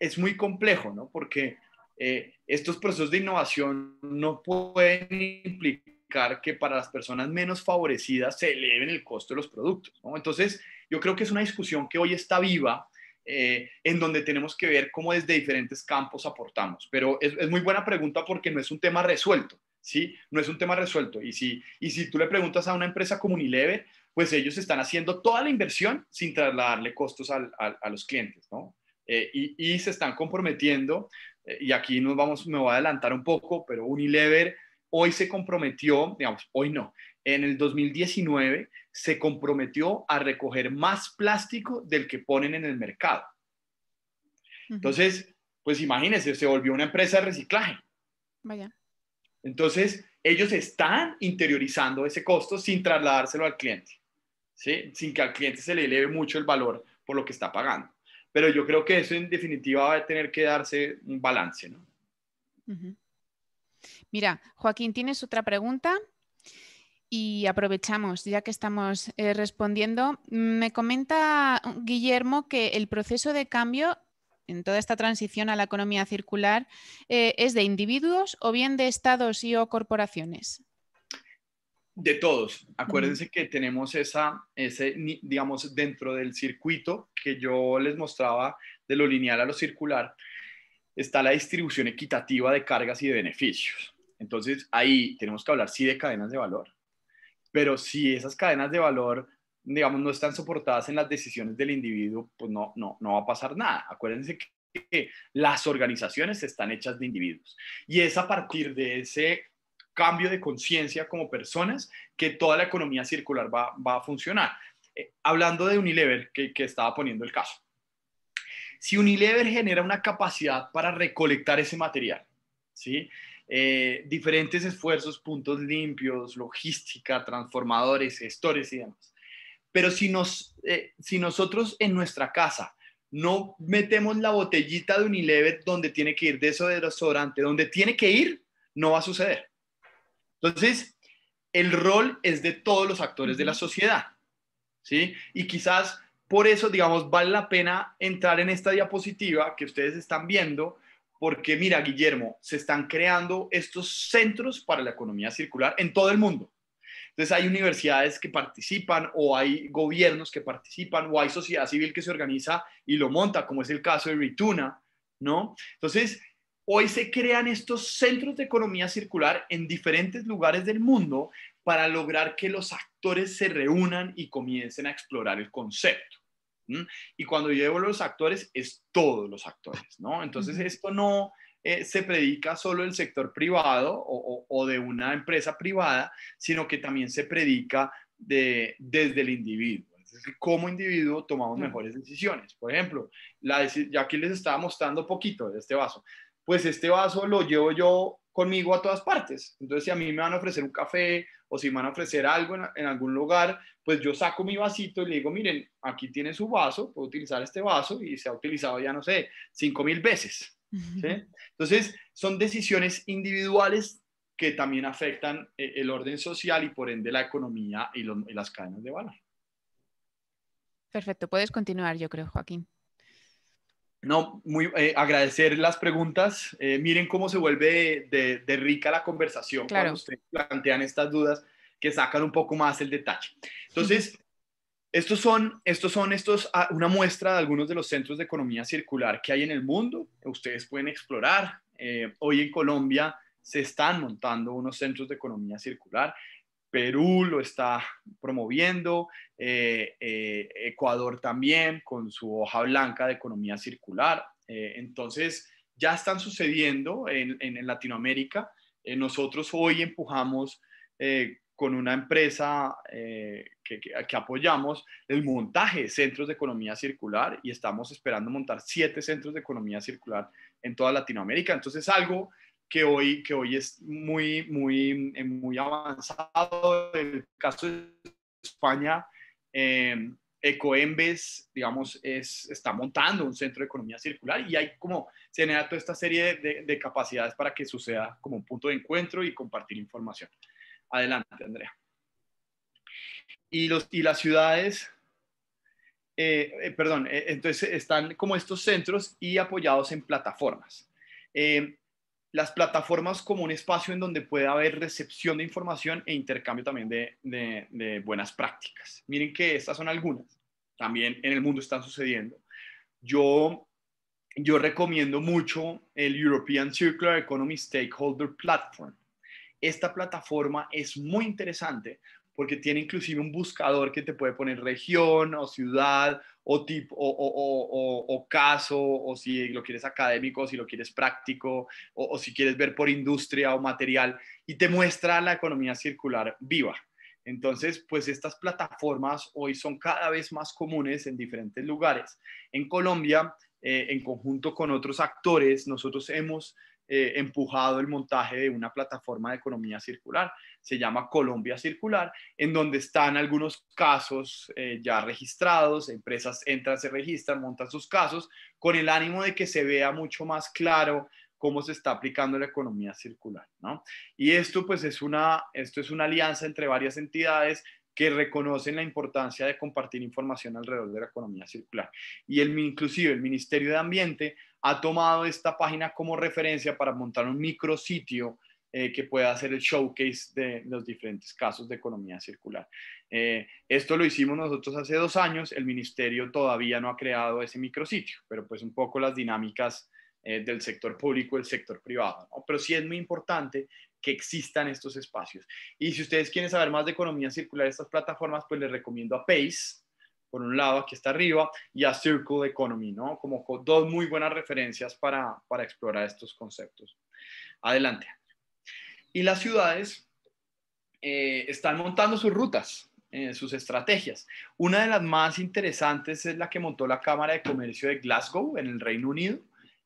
es muy complejo, ¿no? Porque eh, estos procesos de innovación no pueden implicar que para las personas menos favorecidas se eleven el costo de los productos, Entonces, yo creo que es una discusión que hoy está viva, eh, en donde tenemos que ver cómo desde diferentes campos aportamos. Pero es, muy buena pregunta porque no es un tema resuelto, ¿sí? No es un tema resuelto. Y si, y si tú le preguntas a una empresa como Unilever, pues ellos están haciendo toda la inversión sin trasladarle costos a los clientes, ¿no? Eh, y, se están comprometiendo, eh, y aquí nos vamos, me voy a adelantar un poco, pero Unilever hoy se comprometió, digamos, hoy no, en el 2019 se comprometió a recoger más plástico del que ponen en el mercado. Entonces, pues imagínense, se volvió una empresa de reciclaje. Vaya. Entonces, ellos están interiorizando ese costo sin trasladárselo al cliente, ¿sí? sin que al cliente se le eleve mucho el valor por lo que está pagando. Pero yo creo que eso en definitiva va a tener que darse un balance. ¿no? Mira, Joaquín, tienes otra pregunta y aprovechamos, ya que estamos eh, respondiendo. Me comenta Guillermo que el proceso de cambio en toda esta transición a la economía circular eh, es de individuos o bien de estados y o corporaciones. De todos. Acuérdense que tenemos esa, ese, digamos, dentro del circuito que yo les mostraba de lo lineal a lo circular, está la distribución equitativa de cargas y de beneficios. Entonces ahí tenemos que hablar sí de cadenas de valor, pero si esas cadenas de valor, digamos, no están soportadas en las decisiones del individuo, pues no, no, no va a pasar nada. Acuérdense que las organizaciones están hechas de individuos. Y es a partir de ese cambio de conciencia como personas que toda la economía circular va, va a funcionar. Eh, hablando de Unilever, que, que, estaba poniendo el caso. Si Unilever genera una capacidad para recolectar ese material, ¿sí? Eh, diferentes esfuerzos, puntos limpios, logística, transformadores, gestores y demás. Pero si, nos, eh, si nosotros en nuestra casa no metemos la botellita de Unilever donde tiene que ir, de eso de restaurante, donde tiene que ir, no va a suceder. Entonces, el rol es de todos los actores de la sociedad, ¿sí? Y quizás por eso, digamos, vale la pena entrar en esta diapositiva que ustedes están viendo, porque mira, Guillermo, se están creando estos centros para la economía circular en todo el mundo. Entonces hay universidades que participan o hay gobiernos que participan o hay sociedad civil que se organiza y lo monta, como es el caso de Rituna, ¿no? Entonces, hoy se crean estos centros de economía circular en diferentes lugares del mundo para lograr que los actores se reúnan y comiencen a explorar el concepto. Y cuando llevo los actores, es todos los actores, ¿no? Entonces, esto no eh, se predica solo el sector privado o, de una empresa privada, sino que también se predica de, desde el individuo. como individuo tomamos mejores decisiones. Por ejemplo, la, ya aquí les estaba mostrando poquito de este vaso. Pues este vaso lo llevo yo conmigo a todas partes. Entonces, si a mí me van a ofrecer un café o si me van a ofrecer algo en, algún lugar, pues yo saco mi vasito y le digo, miren, aquí tiene su vaso, puedo utilizar este vaso y se ha utilizado ya, no sé, cinco mil veces. Entonces, son decisiones individuales que también afectan eh, el orden social y por ende la economía y, y las cadenas de valor. Perfecto, puedes continuar, yo creo, Joaquín. No, muy eh, agradecer las preguntas. Eh, miren cómo se vuelve de, rica la conversación cuando ustedes plantean estas dudas que sacan un poco más el detalle. Entonces, estos son, estos son estos, ah, una muestra de algunos de los centros de economía circular que hay en el mundo. Que ustedes pueden explorar. Eh, hoy en Colombia se están montando unos centros de economía circular. Perú lo está promoviendo, eh, eh, Ecuador también con su hoja blanca de economía circular. Eh, entonces, ya están sucediendo en, Latinoamérica. nosotros hoy empujamos con una empresa que, que, apoyamos el montaje de centros de economía circular y estamos esperando montar siete centros de economía circular en toda Latinoamérica. Entonces, algo que hoy, que hoy es muy, muy, eh, muy avanzado. En el caso de España, eh, Ecoembes, digamos, es, está montando un centro de economía circular y hay como, se genera toda esta serie de, capacidades para que suceda como un punto de encuentro y compartir información. Adelante, Andrea. Y, los, y las ciudades, eh, eh, perdón, entonces están como estos centros y apoyados en plataformas. Em, las plataformas como un espacio en donde puede haber recepción de información e intercambio también de, de, de, buenas prácticas. Miren que estas son algunas, también en el mundo están sucediendo. Yo, yo recomiendo mucho el European Circular Economy Stakeholder Platform. Esta plataforma es muy interesante porque tiene inclusive un buscador que te puede poner región o ciudad o, tipo, o, o, o, caso, o si lo quieres académico, o si lo quieres práctico, o, si quieres ver por industria o material, y te muestra la economía circular viva. Entonces, pues estas plataformas hoy son cada vez más comunes en diferentes lugares. En Colombia, eh, en conjunto con otros actores, nosotros hemos eh, empujado el montaje de una plataforma de economía circular se llama Colombia Circular, en donde están algunos casos eh, ya registrados, empresas entran, se registran, montan sus casos, con el ánimo de que se vea mucho más claro cómo se está aplicando la economía circular, Y esto pues es una, esto es una alianza entre varias entidades que reconocen la importancia de compartir información alrededor de la economía circular. Y el, inclusive el Ministerio de Ambiente ha tomado esta página como referencia para montar un micrositio eh, que pueda hacer el showcase de los diferentes casos de economía circular. Eh, esto lo hicimos nosotros hace dos años, el ministerio todavía no ha creado ese micrositio, pero pues un poco las dinámicas eh, del sector público, el sector privado, ¿no? pero sí es muy importante que existan estos espacios. Y si ustedes quieren saber más de economía circular, estas plataformas, pues les recomiendo a Pace, por un lado, aquí está arriba, y a Circle Economy, ¿no? Como dos muy buenas referencias para, para explorar estos conceptos. Adelante y las ciudades eh, están montando sus rutas, eh, sus estrategias. Una de las más interesantes es la que montó la Cámara de Comercio de Glasgow en el Reino Unido.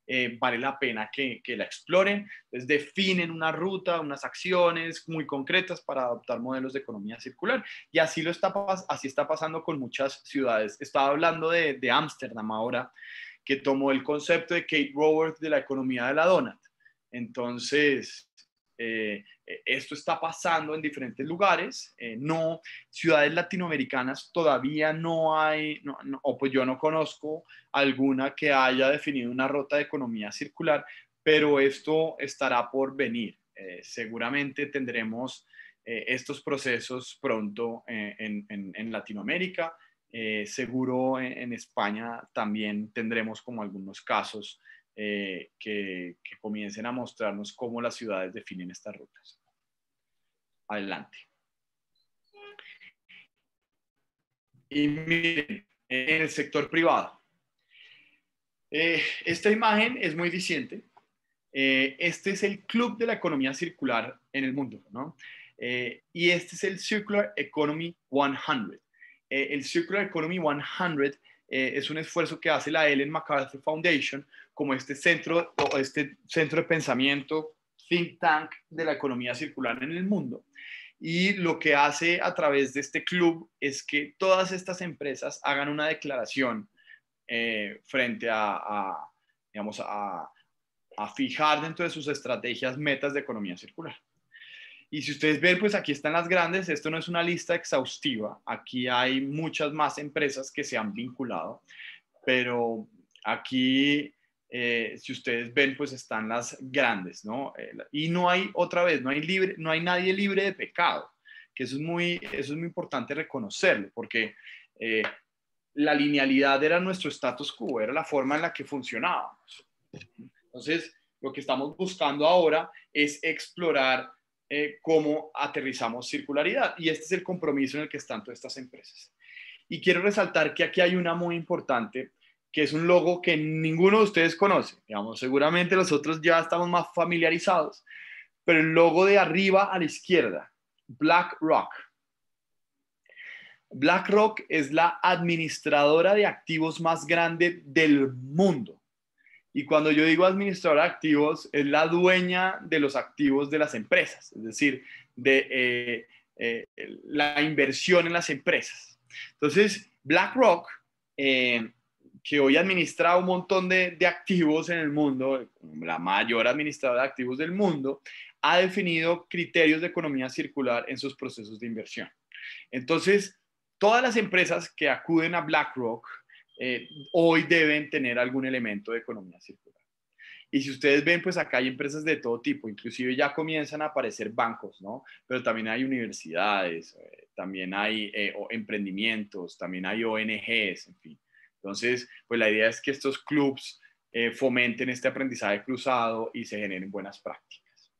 Eh, vale la pena que, la exploren. Entonces definen una ruta, unas acciones muy concretas para adoptar modelos de economía circular. Y así, lo está, así está pasando con muchas ciudades. Estaba hablando de Ámsterdam ahora, que tomó el concepto de Kate Raworth de la economía de la donut. Entonces, eh, eh, esto está pasando en diferentes lugares, eh, no, ciudades latinoamericanas todavía no hay, o pues yo no conozco alguna que haya definido una ruta de economía circular, pero esto estará por venir. seguramente tendremos estos procesos pronto en, Latinoamérica. seguro en, en España también tendremos como algunos casos eh, que, comiencen a mostrarnos cómo las ciudades definen estas rutas. Adelante. Y miren, en el sector privado. Eh, esta imagen es muy eficiente. Eh, este es el club de la economía circular en el mundo, ¿no? y este es el Circular Economy 100. el Circular Economy 100 eh, es un esfuerzo que hace la Ellen MacArthur Foundation como este centro o este centro de pensamiento think tank de la economía circular en el mundo. Y lo que hace a través de este club es que todas estas empresas hagan una declaración eh, frente a, a fijar dentro de sus estrategias metas de economía circular. Y si ustedes ven, pues aquí están las grandes, esto no es una lista exhaustiva, aquí hay muchas más empresas que se han vinculado, pero aquí, eh, si ustedes ven, pues están las grandes, ¿no? y no hay, otra vez, no hay, libre, no hay nadie libre de pecado, que eso es muy, eso es muy importante reconocerlo, porque eh, la linealidad era nuestro status quo, era la forma en la que funcionábamos. Entonces, lo que estamos buscando ahora es explorar eh, cómo aterrizamos circularidad. Y este es el compromiso en el que están todas estas empresas. Y quiero resaltar que aquí hay una muy importante, que es un logo que ninguno de ustedes conoce. seguramente seguramente nosotros ya estamos más familiarizados, pero el logo de arriba a la izquierda, BlackRock. BlackRock es la administradora de activos más grande del mundo. Y cuando yo digo administrar activos, es la dueña de los activos de las empresas, es decir, de eh, eh, la inversión en las empresas. Entonces, BlackRock, eh, que hoy administra un montón de activos en el mundo, la mayor administradora de activos del mundo, ha definido criterios de economía circular en sus procesos de inversión. Entonces, todas las empresas que acuden a BlackRock eh, hoy deben tener algún elemento de economía circular. Y si ustedes ven, pues acá hay empresas de todo tipo, inclusive ya comienzan a aparecer bancos, ¿no? Pero también hay universidades, eh, también hay eh, emprendimientos, también hay ONGs, en fin. Entonces, pues la idea es que estos clubs fomenten este aprendizaje cruzado y se generen buenas prácticas.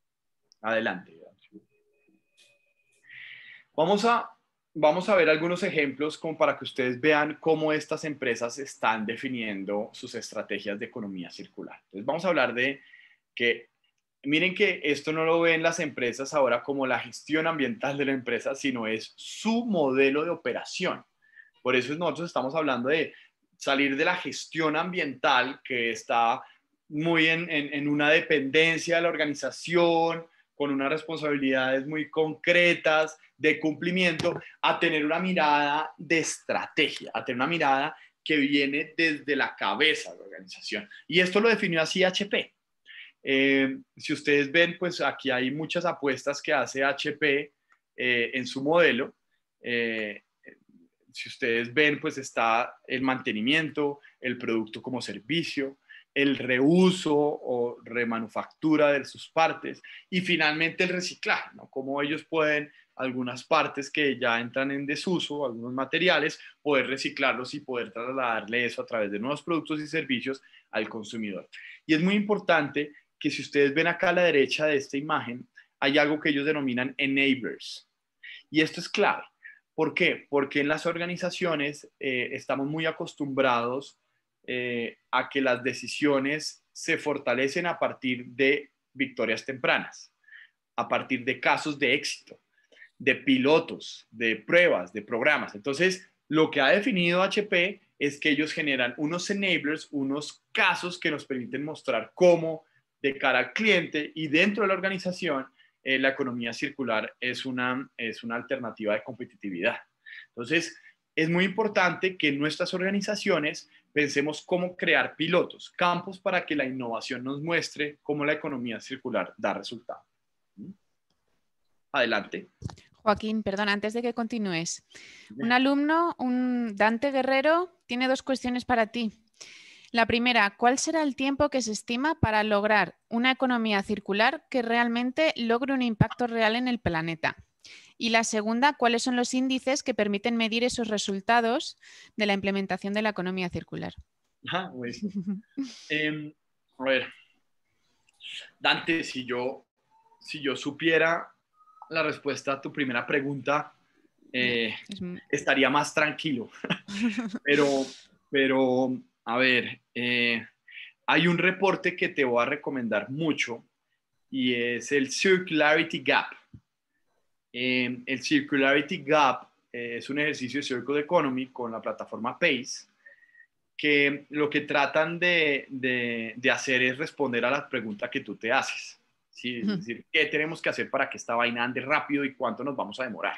Adelante. Vamos a vamos a ver algunos ejemplos como para que ustedes vean cómo estas empresas están definiendo sus estrategias de economía circular. Entonces vamos a hablar de que, miren que esto no lo ven las empresas ahora como la gestión ambiental de la empresa, sino es su modelo de operación. Por eso nosotros estamos hablando de salir de la gestión ambiental que está muy en, en una dependencia de la organización, con unas responsabilidades muy concretas de cumplimiento, a tener una mirada de estrategia, a tener una mirada que viene desde la cabeza de la organización. Y esto lo definió así HP. Eh, si ustedes ven, pues aquí hay muchas apuestas que hace HP eh, en su modelo. Eh, si ustedes ven, pues está el mantenimiento, el producto como servicio, el reuso o remanufactura de sus partes y finalmente el reciclar, ¿no? Cómo ellos pueden algunas partes que ya entran en desuso, algunos materiales, poder reciclarlos y poder trasladarle eso a través de nuevos productos y servicios al consumidor. Y es muy importante que si ustedes ven acá a la derecha de esta imagen, hay algo que ellos denominan enablers. Y esto es clave. ¿Por qué? Porque en las organizaciones eh, estamos muy acostumbrados eh, a que las decisiones se fortalecen a partir de victorias tempranas, a partir de casos de éxito, de pilotos, de pruebas, de programas. Entonces, lo que ha definido HP es que ellos generan unos enablers, unos casos que nos permiten mostrar cómo de cara al cliente y dentro de la organización eh, la economía circular es una, es una alternativa de competitividad. Entonces, es muy importante que nuestras organizaciones pensemos cómo crear pilotos, campos para que la innovación nos muestre cómo la economía circular da resultado. Adelante. Joaquín, perdón, antes de que continúes. Un alumno, un Dante Guerrero, tiene dos cuestiones para ti. La primera, ¿cuál será el tiempo que se estima para lograr una economía circular que realmente logre un impacto real en el planeta? Y la segunda, cuáles son los índices que permiten medir esos resultados de la implementación de la economía circular. Ah, <laughs> em, a ver, Dante, si yo, si yo supiera la respuesta a tu primera pregunta, eh, estaría más tranquilo. <laughs> pero, pero, a ver, eh, hay un reporte que te voy a recomendar mucho y es el Circularity Gap Em, el Circularity Gap eh, es un ejercicio de Economy con la plataforma Pace, que lo que tratan de, hacer es responder a las preguntas que tú te haces. Es decir, ¿qué tenemos que hacer para que esta vaina ande rápido y cuánto nos vamos a demorar?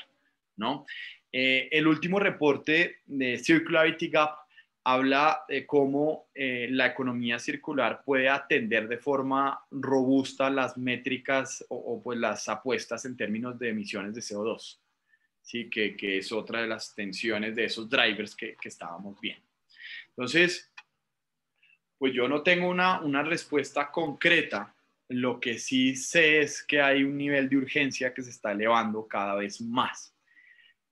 ¿no? Eh, el último reporte de Circularity Gap habla de cómo eh, la economía circular puede atender de forma robusta las métricas o, pues las apuestas en términos de emisiones de CO2, ¿sí? que, que es otra de las tensiones de esos drivers que, que estábamos viendo. Entonces, pues yo no tengo una, una respuesta concreta, lo que sí sé es que hay un nivel de urgencia que se está elevando cada vez más.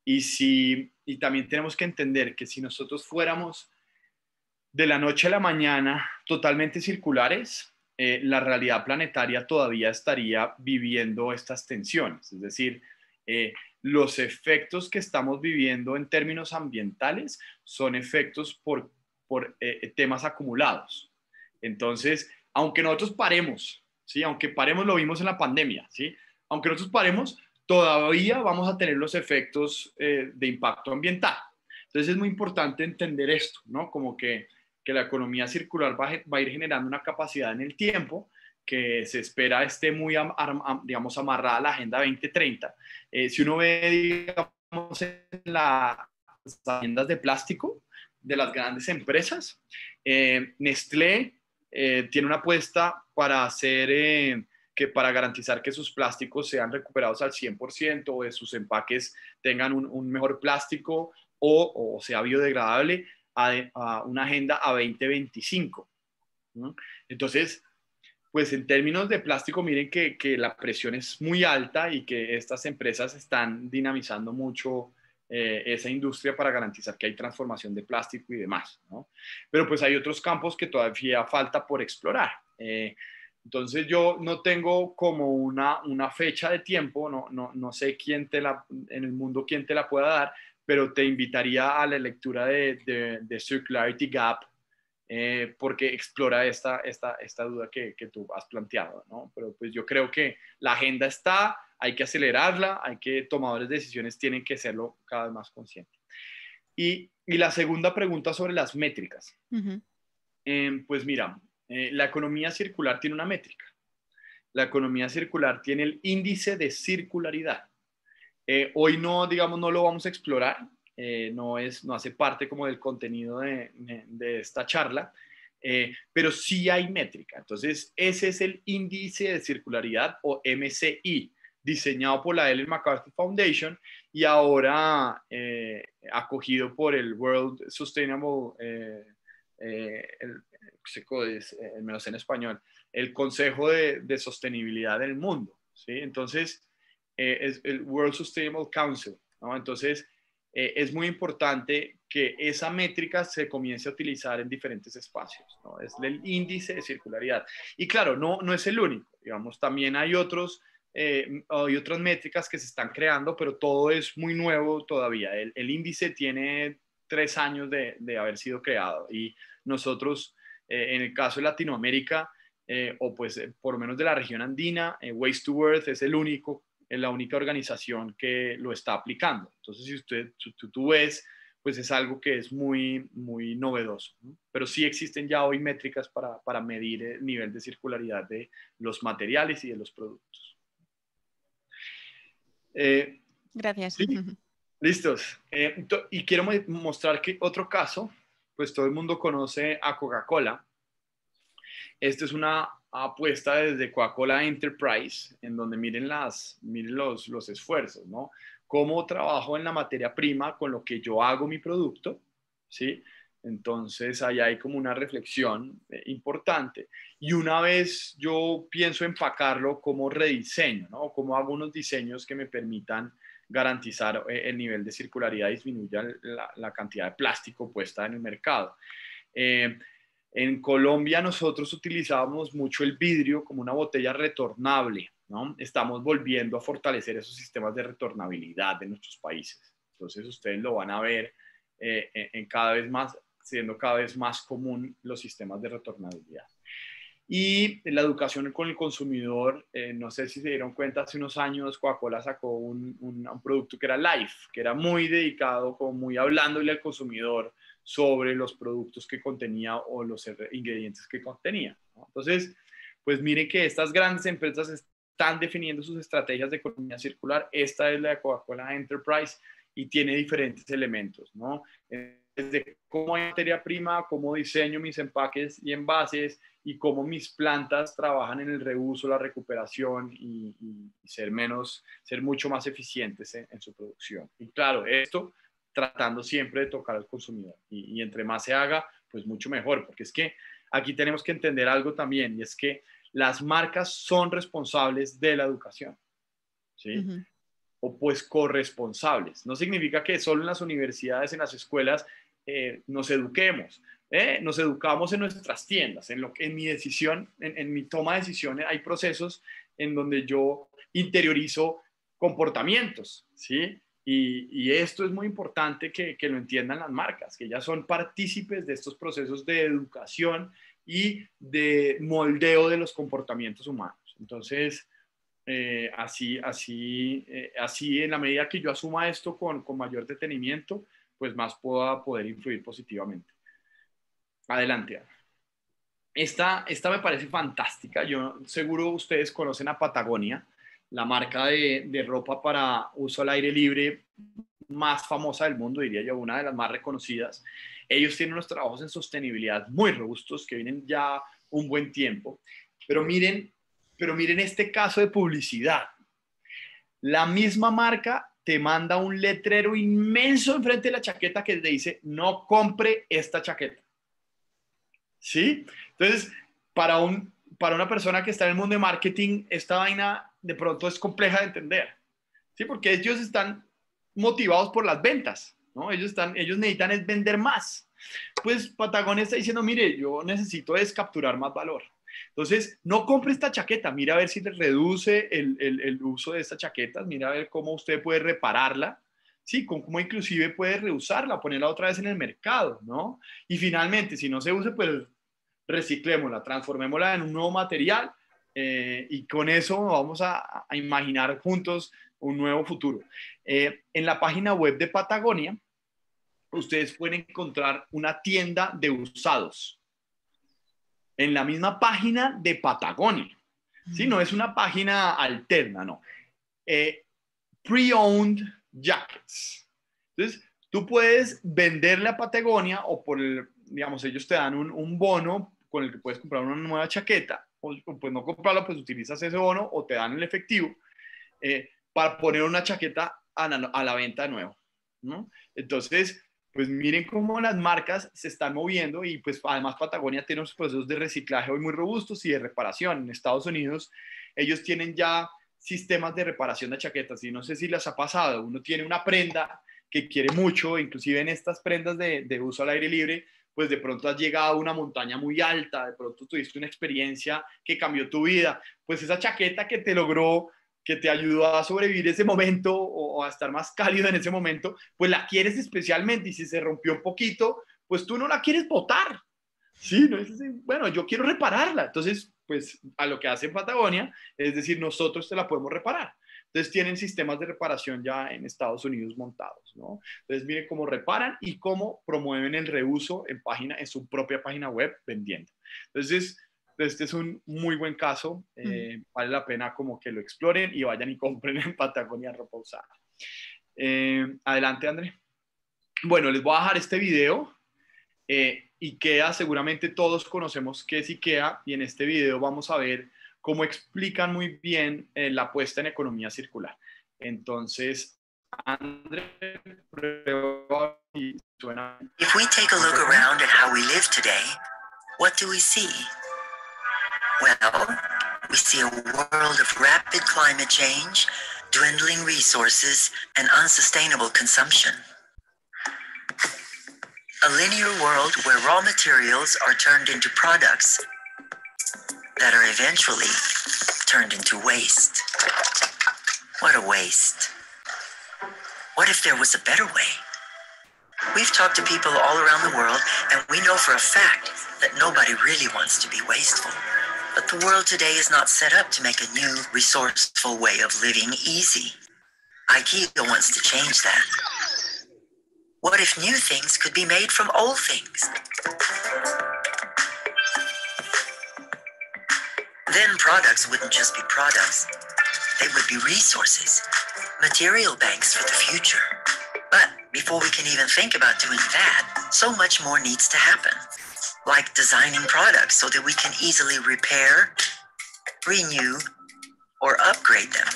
Y, si, y también tenemos que entender que si nosotros fuéramos de la noche a la mañana totalmente circulares, eh, la realidad planetaria todavía estaría viviendo estas tensiones. Es decir, eh, los efectos que estamos viviendo en términos ambientales son efectos por, eh, temas acumulados. Entonces, aunque nosotros paremos, ¿sí? aunque paremos, lo vimos en la pandemia, ¿sí? aunque nosotros paremos, todavía vamos a tener los efectos de impacto ambiental. Entonces es muy importante entender esto, ¿no? Como que que la economía circular va, a ir generando una capacidad en el tiempo que se espera esté muy, digamos, amarrada a la Agenda 2030. Eh, si uno ve, digamos, las agendas de plástico de las grandes empresas, eh, Nestlé eh, tiene una apuesta para hacer que para garantizar que sus plásticos sean recuperados al 100% o de sus empaques tengan un, mejor plástico o, o, sea biodegradable, a, una agenda a 2025. Entonces, pues en términos de plástico, miren que, la presión es muy alta y que estas empresas están dinamizando mucho eh, esa industria para garantizar que hay transformación de plástico y demás. Pero pues hay otros campos que todavía falta por explorar. Eh, entonces yo no tengo como una, una fecha de tiempo, no, no, sé quién te la, en el mundo quién te la pueda dar, pero te invitaría a la lectura de, Circularity Gap, eh, porque explora esta, esta, esta duda que, que, tú has planteado, ¿no? Pero pues yo creo que la agenda está, hay que acelerarla, hay que tomadores de decisiones tienen que serlo cada vez más conscientes. Y, y la segunda pregunta sobre las métricas. Em, pues mira, eh, la economía circular tiene una métrica. La economía circular tiene el índice de circularidad. Eh, hoy no, digamos, no lo vamos a explorar, eh, no, es, no hace parte como del contenido de, esta charla, eh, pero sí hay métrica. Entonces, ese es el índice de circularidad o MCI, diseñado por la Ellen MacArthur Foundation y ahora acogido por el World Sustainable, el, menos en español, el Consejo de, de Sostenibilidad del Mundo. ¿sí? Entonces, eh, es el World Sustainable Council. ¿no? Entonces, eh, es muy importante que esa métrica se comience a utilizar en diferentes espacios. ¿no? Es el índice de circularidad. Y claro, no, no es el único. Digamos, también hay otros eh, hay otras métricas que se están creando, pero todo es muy nuevo todavía. El, índice tiene tres años de, de, haber sido creado y nosotros, en el caso de Latinoamérica, o pues por lo menos de la región andina, Waste to Earth es el único es la única organización que lo está aplicando. Entonces, si usted, tú, tú ves, pues es algo que es muy, muy novedoso. Pero sí existen ya hoy métricas para, para medir el nivel de circularidad de los materiales y de los productos. Eh, Gracias. Listos. Eh, y quiero mostrar que otro caso, pues todo el mundo conoce a Coca-Cola. Esta es una apuesta desde Coca-Cola Enterprise, en donde miren, las, los, esfuerzos, ¿no? Cómo trabajo en la materia prima con lo que yo hago mi producto, ¿sí? Entonces, ahí hay como una reflexión eh, importante. Y una vez yo pienso empacarlo como rediseño, ¿no? ¿Cómo hago unos diseños que me permitan garantizar eh, el nivel de circularidad, disminuya la, cantidad de plástico puesta en el mercado. Eh, en Colombia nosotros utilizábamos mucho el vidrio como una botella retornable, ¿no? Estamos volviendo a fortalecer esos sistemas de retornabilidad de nuestros países. Entonces ustedes lo van a ver eh, en cada vez más, siendo cada vez más común los sistemas de retornabilidad. Y la educación con el consumidor, eh, no sé si se dieron cuenta, hace unos años Coca-Cola sacó un, un, producto que era Life, que era muy dedicado, como muy hablándole al consumidor sobre los productos que contenía o los ingredientes que contenía. Entonces, pues miren que estas grandes empresas están definiendo sus estrategias de economía circular. Esta es la de Coca-Cola Enterprise y tiene diferentes elementos, ¿no? Desde cómo hay materia prima, cómo diseño mis empaques y envases y cómo mis plantas trabajan en el reuso, la recuperación y, ser menos, ser mucho más eficientes en su producción. Y claro, esto tratando siempre de tocar al consumidor. Y, entre más se haga, pues mucho mejor, porque es que aquí tenemos que entender algo también, y es que las marcas son responsables de la educación, ¿sí? O pues corresponsables. No significa que solo en las universidades, en las escuelas, eh, nos eduquemos. ¿eh? Nos educamos en nuestras tiendas, en, lo, en mi decisión, en, en mi toma de decisiones, hay procesos en donde yo interiorizo comportamientos, ¿sí? Y, esto es muy importante que, lo entiendan las marcas, que ya son partícipes de estos procesos de educación y de moldeo de los comportamientos humanos. Entonces, eh, así, así, eh, así en la medida que yo asuma esto con, mayor detenimiento, pues más pueda poder influir positivamente. Adelante, Esta, esta me parece fantástica. Yo seguro ustedes conocen a Patagonia la marca de, ropa para uso al aire libre más famosa del mundo, diría yo, una de las más reconocidas. Ellos tienen unos trabajos en sostenibilidad muy robustos que vienen ya un buen tiempo. Pero miren, pero miren este caso de publicidad. La misma marca te manda un letrero inmenso enfrente de la chaqueta que te dice, no compre esta chaqueta. ¿Sí? Entonces, para, un, para una persona que está en el mundo de marketing, esta vaina de pronto es compleja de entender, ¿sí? Porque ellos están motivados por las ventas, ¿no? Ellos, están, ellos necesitan es vender más. Pues Patagonia está diciendo, mire, yo necesito es capturar más valor. Entonces, no compre esta chaqueta, mira a ver si le reduce el, uso de esta chaqueta, mira a ver cómo usted puede repararla, ¿sí? Cómo inclusive puede reusarla, ponerla otra vez en el mercado, ¿no? Y finalmente, si no se use, pues reciclémosla, transformémosla en un nuevo material eh, y con eso vamos a, imaginar juntos un nuevo futuro. Eh, en la página web de Patagonia, ustedes pueden encontrar una tienda de usados. En la misma página de Patagonia. si no es una página alterna, no. Eh, pre-owned jackets. Entonces, tú puedes venderle a Patagonia o por, digamos, ellos te dan un bono con el que puedes comprar una nueva chaqueta pues, pues no comprarlo, pues utilizas ese bono o te dan el efectivo eh, para poner una chaqueta a la, venta de nuevo. ¿no? Entonces, pues miren cómo las marcas se están moviendo y pues además Patagonia tiene unos procesos de reciclaje hoy muy robustos y de reparación. En Estados Unidos ellos tienen ya sistemas de reparación de chaquetas y no sé si las ha pasado. Uno tiene una prenda que quiere mucho, inclusive en estas prendas de uso al aire libre, pues de pronto has llegado a una montaña muy alta, de pronto tuviste una experiencia que cambió tu vida, pues esa chaqueta que te logró, que te ayudó a sobrevivir ese momento o, a estar más cálido en ese momento, pues la quieres especialmente y si se rompió un poquito, pues tú no la quieres botar. Sí, bueno, yo quiero repararla. Entonces, pues a lo que hace en Patagonia, es decir, nosotros te la podemos reparar. Entonces tienen sistemas de reparación ya en Estados Unidos montados, ¿no? Entonces miren cómo reparan y cómo promueven el reuso en, página, en su propia página web vendiendo. Entonces, este es un muy buen caso, eh, vale la pena como que lo exploren y vayan y compren en Patagonia ropa usada. Eh, adelante, André. Bueno, les voy a dejar este video. Eh, IKEA, seguramente todos conocemos qué es IKEA y en este video vamos a ver como explican muy bien eh, la apuesta en economía circular. Entonces, André, suena. If we take a look around at how we live today, what do we see? Well, we see a world of rapid climate change, dwindling resources, and unsustainable consumption. A linear world where raw materials are turned into products that are eventually turned into waste. What a waste. What if there was a better way? We've talked to people all around the world, and we know for a fact that nobody really wants to be wasteful. But the world today is not set up to make a new, resourceful way of living easy. IKEA wants to change that. What if new things could be made from old things? Then products wouldn't just be products, they would be resources, material banks for the future. But before we can even think about doing that, so much more needs to happen, like designing products so that we can easily repair, renew, or upgrade them,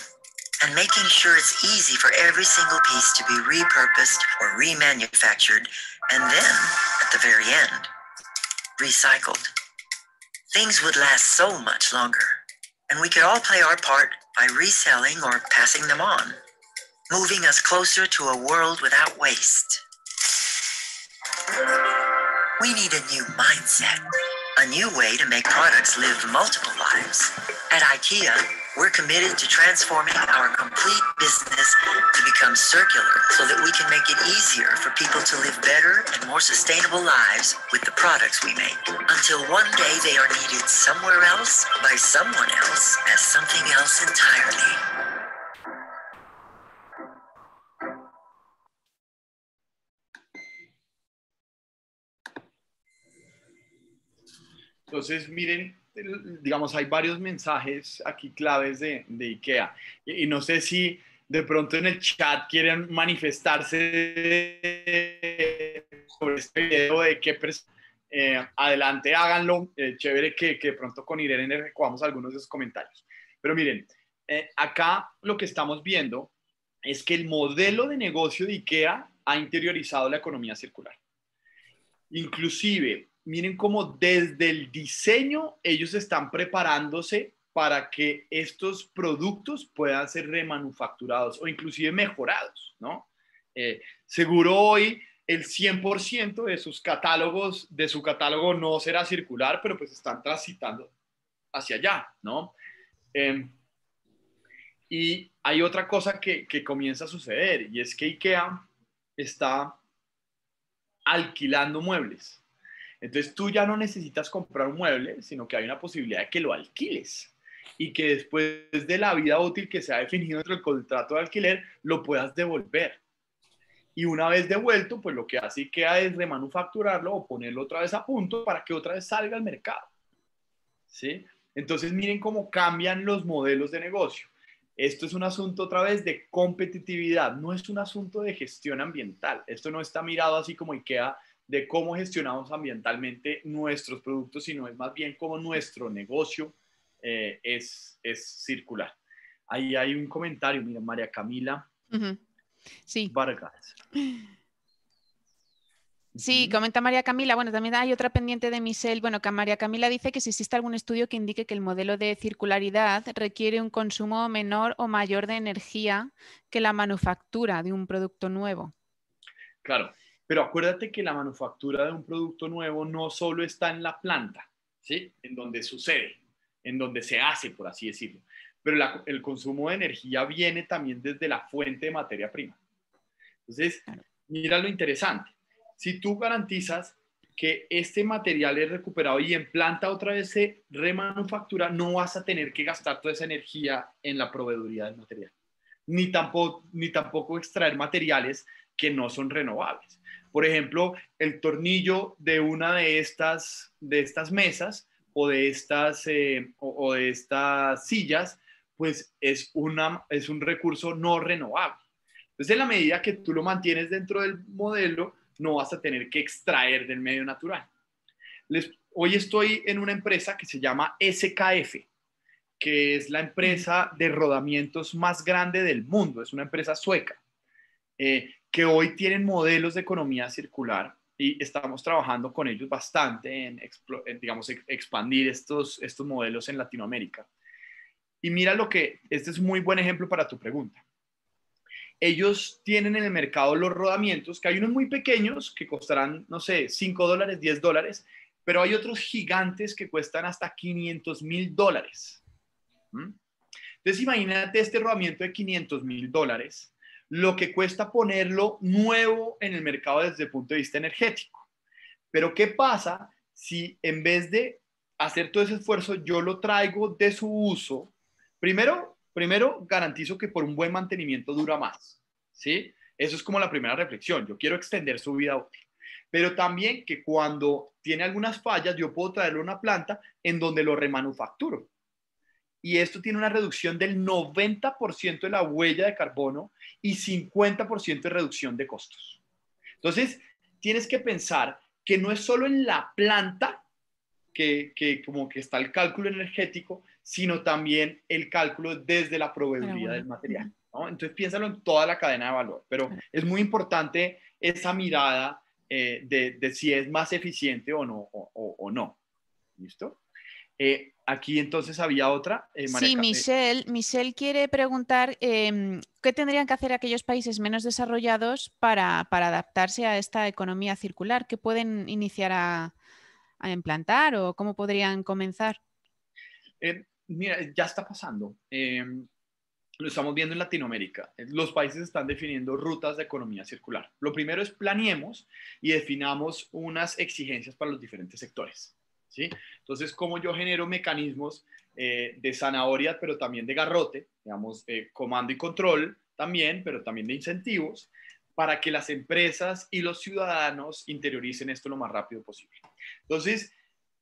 and making sure it's easy for every single piece to be repurposed or remanufactured, and then, at the very end, recycled things would last so much longer, and we could all play our part by reselling or passing them on, moving us closer to a world without waste. We need a new mindset, a new way to make products live multiple lives. At IKEA, we're committed to transforming our complete business to become circular so that we can make it easier for people to live better and more sustainable lives with the products we make. Until one day they are needed somewhere else by someone else as something else entirely. Entonces, miren digamos, hay varios mensajes aquí claves de, de IKEA. Y, no sé si de pronto en el chat quieren manifestarse sobre este video de que eh, adelante, háganlo. Eh, chévere que, que, pronto con Irene recogamos algunos de esos comentarios. Pero miren, eh, acá lo que estamos viendo es que el modelo de negocio de IKEA ha interiorizado la economía circular. Inclusive, miren cómo desde el diseño ellos están preparándose para que estos productos puedan ser remanufacturados o inclusive mejorados, ¿no? Eh, seguro hoy el 100% de sus catálogos, de su catálogo no será circular, pero pues están transitando hacia allá, ¿no? Em, y hay otra cosa que, que comienza a suceder y es que IKEA está alquilando muebles entonces tú ya no necesitas comprar un mueble, sino que hay una posibilidad de que lo alquiles y que después de la vida útil que se ha definido dentro el contrato de alquiler, lo puedas devolver. Y una vez devuelto, pues lo que hace queda es remanufacturarlo o ponerlo otra vez a punto para que otra vez salga al mercado. ¿Sí? Entonces miren cómo cambian los modelos de negocio. Esto es un asunto otra vez de competitividad, no es un asunto de gestión ambiental. Esto no está mirado así como IKEA de cómo gestionamos ambientalmente nuestros productos, sino es más bien cómo nuestro negocio eh, es, circular. Ahí hay un comentario, mira, María Camila sí. Vargas. Sí, comenta María Camila. Bueno, también hay otra pendiente de Michelle. Bueno, que María Camila dice que si existe algún estudio que indique que el modelo de circularidad requiere un consumo menor o mayor de energía que la manufactura de un producto nuevo. Claro, pero acuérdate que la manufactura de un producto nuevo no solo está en la planta, ¿sí? En donde sucede, en donde se hace, por así decirlo. Pero el consumo de energía viene también desde la fuente de materia prima. Entonces, mira lo interesante. Si tú garantizas que este material es recuperado y en planta otra vez se remanufactura, no vas a tener que gastar toda esa energía en la proveeduría del material, ni tampoco, ni tampoco extraer materiales que no son renovables. Por ejemplo, el tornillo de una de estas, de estas mesas o de estas, eh, o, de estas sillas, pues es, una, es un recurso no renovable. Entonces, en la medida que tú lo mantienes dentro del modelo, no vas a tener que extraer del medio natural. Les, hoy estoy en una empresa que se llama SKF, que es la empresa de rodamientos más grande del mundo, es una empresa sueca. Eh, que hoy tienen modelos de economía circular y estamos trabajando con ellos bastante en, digamos, expandir estos, estos modelos en Latinoamérica. Y mira lo que, este es muy buen ejemplo para tu pregunta. Ellos tienen en el mercado los rodamientos, que hay unos muy pequeños que costarán, no sé, 5 dólares, 10 dólares, pero hay otros gigantes que cuestan hasta 500 mil dólares. ¿Mm? Entonces imagínate este rodamiento de 500 mil dólares lo que cuesta ponerlo nuevo en el mercado desde el punto de vista energético. Pero ¿qué pasa si en vez de hacer todo ese esfuerzo yo lo traigo de su uso? Primero, primero garantizo que por un buen mantenimiento dura más, ¿sí? Eso es como la primera reflexión, yo quiero extender su vida útil. Pero también que cuando tiene algunas fallas yo puedo traerlo a una planta en donde lo remanufacturo y esto tiene una reducción del 90% de la huella de carbono y 50% de reducción de costos. Entonces, tienes que pensar que no es solo en la planta que, como que está el cálculo energético, sino también el cálculo desde la proveeduría del material. Entonces, piénsalo en toda la cadena de valor, pero es muy importante esa mirada eh, de, si es más eficiente o no. O, no. ¿Listo? Eh, Aquí entonces había otra. Eh, sí, Michelle, Michelle quiere preguntar em, qué tendrían que hacer aquellos países menos desarrollados para, adaptarse a esta economía circular, qué pueden iniciar a, implantar o cómo podrían comenzar. Eh, mira, eh, ya está pasando. Em, lo estamos viendo en Latinoamérica. Los países están definiendo rutas de economía circular. Lo primero es planeemos y definamos unas exigencias para los diferentes sectores. Entonces, cómo yo genero mecanismos eh, de zanahoria, pero también de garrote, digamos, eh, comando y control también, pero también de incentivos, para que las empresas y los ciudadanos interioricen esto lo más rápido posible. Entonces,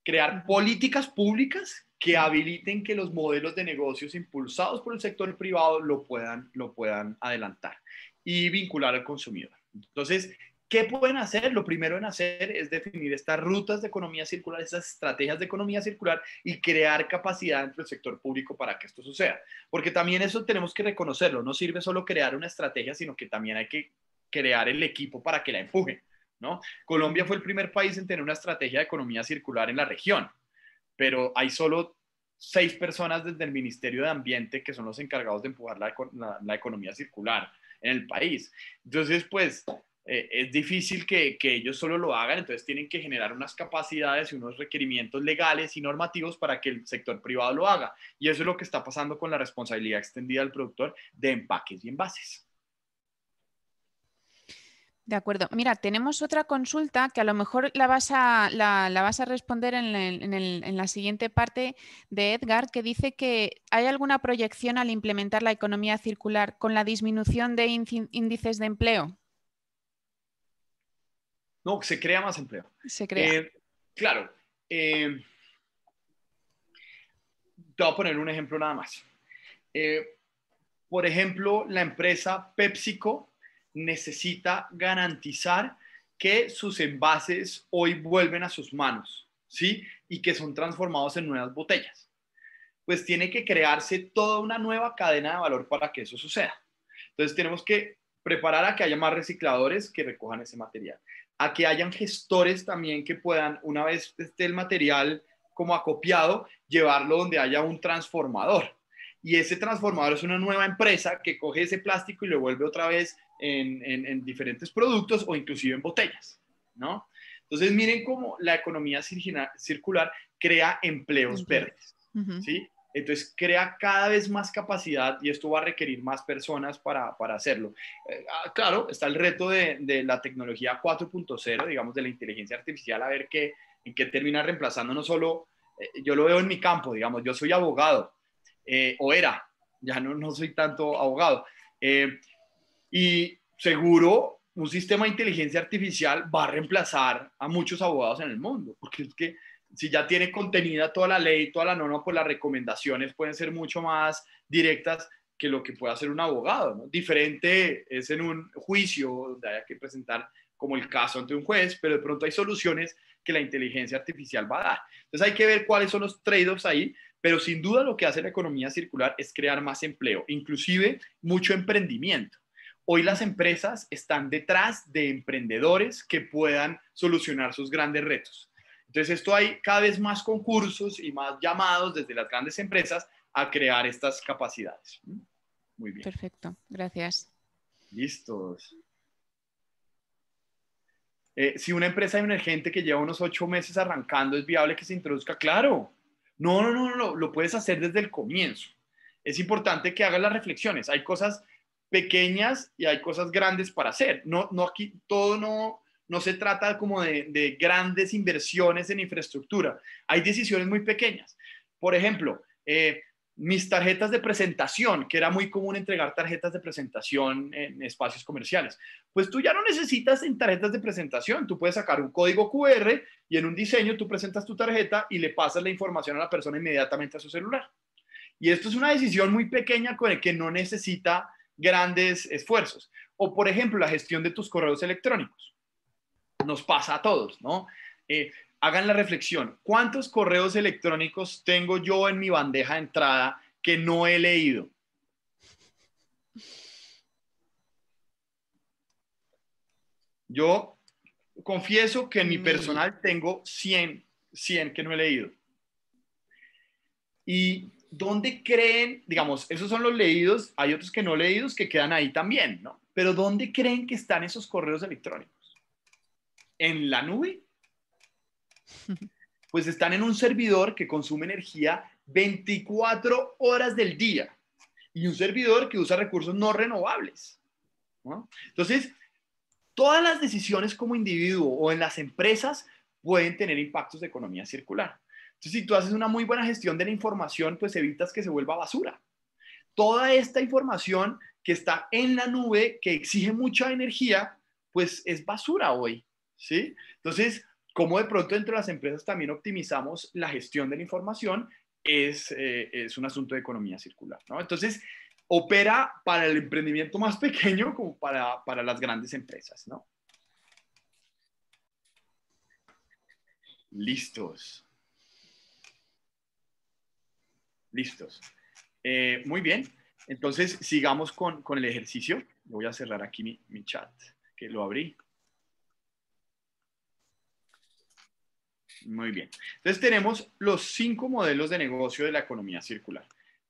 crear políticas públicas que habiliten que los modelos de negocios impulsados por el sector privado lo puedan, lo puedan adelantar y vincular al consumidor. Entonces, ¿Qué pueden hacer? Lo primero en hacer es definir estas rutas de economía circular, estas estrategias de economía circular y crear capacidad dentro el sector público para que esto suceda. Porque también eso tenemos que reconocerlo. No sirve solo crear una estrategia, sino que también hay que crear el equipo para que la empuje. ¿no? Colombia fue el primer país en tener una estrategia de economía circular en la región, pero hay solo seis personas desde el Ministerio de Ambiente que son los encargados de empujar la economía circular en el país. Entonces, pues, eh, es difícil que, ellos solo lo hagan, entonces tienen que generar unas capacidades y unos requerimientos legales y normativos para que el sector privado lo haga. Y eso es lo que está pasando con la responsabilidad extendida del productor de empaques y envases. De acuerdo. Mira, tenemos otra consulta que a lo mejor la vas a, responder en, en la siguiente parte de Edgar, que dice que ¿hay alguna proyección al implementar la economía circular con la disminución de índices de empleo? No, se crea más empleo. Se crea. Eh, claro. Eh, te voy a poner un ejemplo nada más. Eh, por ejemplo, la empresa PepsiCo necesita garantizar que sus envases hoy vuelven a sus manos, ¿sí? Y que son transformados en nuevas botellas. Pues tiene que crearse toda una nueva cadena de valor para que eso suceda. Entonces tenemos que preparar a que haya más recicladores que recojan ese material a que hayan gestores también que puedan, una vez esté el material como acopiado, llevarlo donde haya un transformador. Y ese transformador es una nueva empresa que coge ese plástico y lo vuelve otra vez en, diferentes productos o inclusive en botellas, ¿no? Entonces miren cómo la economía circular crea empleos verdes, ¿sí? Entonces crea cada vez más capacidad y esto va a requerir más personas para, hacerlo. Eh, ah, claro, está el reto de, la tecnología 4.0, digamos, de la inteligencia artificial, a ver qué, en qué termina reemplazando no solo, eh, yo lo veo en mi campo, digamos, yo soy abogado, eh, o era, ya no, no soy tanto abogado. y seguro un sistema de inteligencia artificial va a reemplazar a muchos abogados en el mundo, porque es que si ya tiene contenida toda la ley, toda la norma, pues las recomendaciones pueden ser mucho más directas que lo que puede hacer un abogado. Diferente es en un juicio donde haya que presentar como el caso ante un juez, pero de pronto hay soluciones que la inteligencia artificial va a dar. Entonces hay que ver cuáles son los trade-offs ahí, pero sin duda lo que hace la economía circular es crear más empleo, inclusive mucho emprendimiento. Hoy las empresas están detrás de emprendedores que puedan solucionar sus grandes retos. Entonces, esto hay cada vez más concursos y más llamados desde las grandes empresas a crear estas capacidades. Mm, muy bien. Perfecto, gracias. Listos. Eh, si una empresa emergente que lleva unos ocho meses arrancando es viable que se introduzca, claro. No, no, no, no, lo puedes hacer desde el comienzo. Es importante que hagas las reflexiones. Hay cosas pequeñas y hay cosas grandes para hacer. No, no aquí todo no, no se trata como de, grandes inversiones en infraestructura. Hay decisiones muy pequeñas. Por ejemplo, eh, mis tarjetas de presentación, que era muy común entregar tarjetas de presentación en espacios comerciales. Pues tú ya no necesitas en tarjetas de presentación, tú puedes sacar un código QR y en un diseño tú presentas tu tarjeta y le pasas la información a la persona inmediatamente a su celular. Y esto es una decisión muy pequeña con el que no necesita grandes esfuerzos. O por ejemplo, la gestión de tus correos electrónicos nos pasa a todos, ¿no? Eh, hagan la reflexión, ¿cuántos correos electrónicos tengo yo en mi bandeja de entrada que no he leído? Yo confieso que en mi mm. personal tengo 100, 100 que no he leído. ¿Y dónde creen, digamos, esos son los leídos, hay otros que no leídos que quedan ahí también, ¿no? Pero ¿dónde creen que están esos correos electrónicos? en la nube? Pues están en un servidor que consume energía 24 horas del día y un servidor que usa recursos no renovables. Entonces, todas las decisiones como individuo o en las empresas pueden tener impactos de economía circular. Entonces, si tú haces una muy buena gestión de la información, pues evitas que se vuelva basura. Toda esta información que está en la nube, que exige mucha energía, pues es basura hoy. Entonces, como de pronto entre las empresas también optimizamos la gestión de la información, es, eh, un asunto de economía circular, ¿no? Entonces, opera para el emprendimiento más <laughs> pequeño como para, las grandes empresas, ¿no? Listos. Listos. Eh, muy bien. Entonces, sigamos con, el ejercicio. Voy a cerrar aquí mi, mi chat, que lo abrí. Muy bien. Entonces tenemos los cinco modelos de negocio de la economía circular.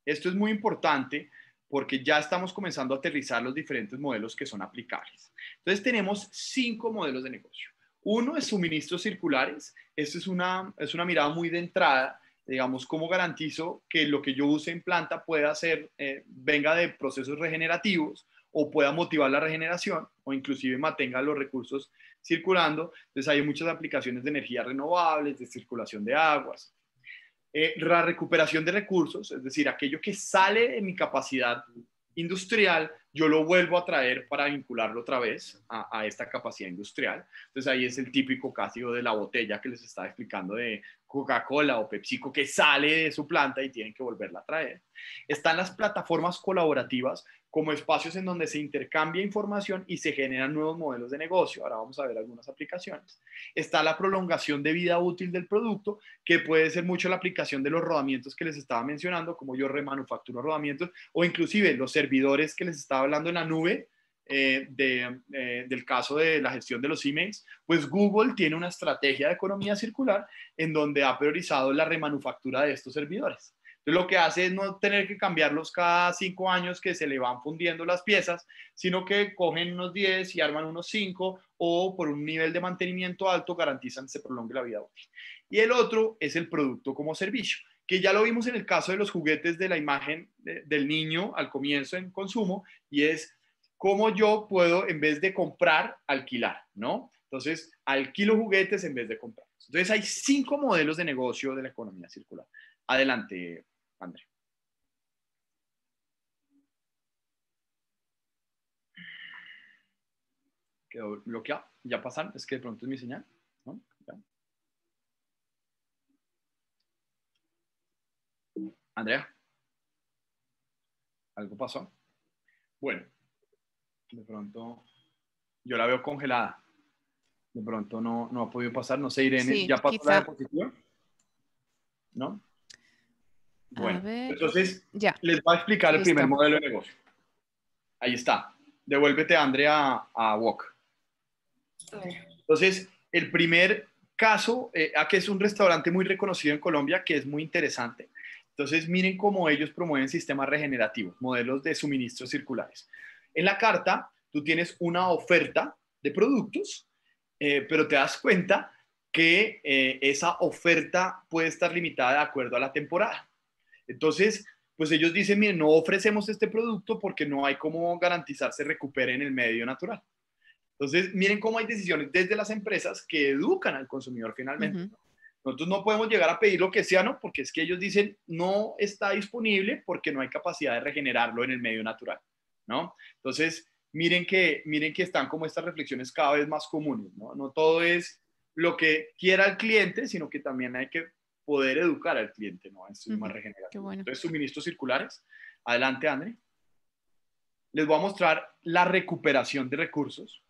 Esto es muy importante porque ya estamos comenzando a aterrizar los diferentes modelos que son aplicables. Entonces tenemos cinco modelos de negocio. Uno es suministros circulares. Esto es una, mirada muy de entrada, digamos, cómo garantizo que lo que yo use en planta pueda ser, eh, venga de procesos regenerativos o pueda motivar la regeneración o inclusive mantenga los recursos circulando. Entonces hay muchas aplicaciones de energías renovables, de circulación de aguas. Eh, la recuperación de recursos, es decir, aquello que sale de mi capacidad industrial, yo lo vuelvo a traer para vincularlo otra vez a, a, esta capacidad industrial. Entonces ahí es el típico caso de la botella que les estaba explicando de Coca-Cola o PepsiCo que sale de su planta y tienen que volverla a traer. Están las plataformas colaborativas como espacios en donde se intercambia información y se generan nuevos modelos de negocio. Ahora vamos a ver algunas aplicaciones. Está la prolongación de vida útil del producto, que puede ser mucho la aplicación de los rodamientos que les estaba mencionando, como yo remanufacturo rodamientos, o inclusive los servidores que les estaba hablando en la nube. Eh, eh, del caso de la gestión de los emails, pues Google tiene una estrategia de economía circular en donde ha priorizado la remanufactura de estos servidores lo que hace es no tener que cambiarlos cada cinco años que se le van fundiendo las piezas, sino que cogen unos 10 y arman unos 5 o por un nivel de mantenimiento alto garantizan que se prolongue la vida útil. Y el otro es el producto como servicio, que ya lo vimos en el caso de los juguetes de la imagen del niño al comienzo en consumo, y es cómo yo puedo, en vez de comprar, alquilar, ¿no? Entonces, alquilo juguetes en vez de comprar. Entonces, hay cinco modelos de negocio de la economía circular. Adelante, André. Quedó bloqueado. Ya pasan. Es que de pronto es mi señal. Andrea. Algo pasó. Bueno. De pronto. Yo la veo congelada. De pronto no, ha podido pasar. No sé, Irene. ¿Ya pasó la diapositiva? ¿No? Bueno, entonces les voy a explicar el primer modelo de negocio. Ahí está. Devuélvete, Andrea, a Walk. Entonces, el primer caso, eh, aquí es un restaurante muy reconocido en Colombia que es muy interesante. Entonces, miren cómo ellos promueven sistemas regenerativos, modelos de suministros circulares. En la carta, tú tienes una oferta de productos, eh, pero te das cuenta que eh, esa oferta puede estar limitada de acuerdo a la temporada. Entonces, pues ellos dicen, miren, no ofrecemos este producto porque no hay cómo garantizar se recupere en el medio natural. Entonces, miren cómo hay decisiones desde las empresas que educan al consumidor finalmente. Nosotros no podemos llegar a pedir lo que sea, ¿no? Porque es que ellos dicen, no está disponible porque no hay capacidad de regenerarlo en el medio natural, ¿no? Entonces, miren que, miren que están como estas reflexiones cada vez más comunes, ¿no? No todo es lo que quiera el cliente, sino que también hay que poder educar al cliente ¿no? es sistema regenerativo. Entonces, suministros circulares. Adelante, André. Les voy a mostrar la recuperación de recursos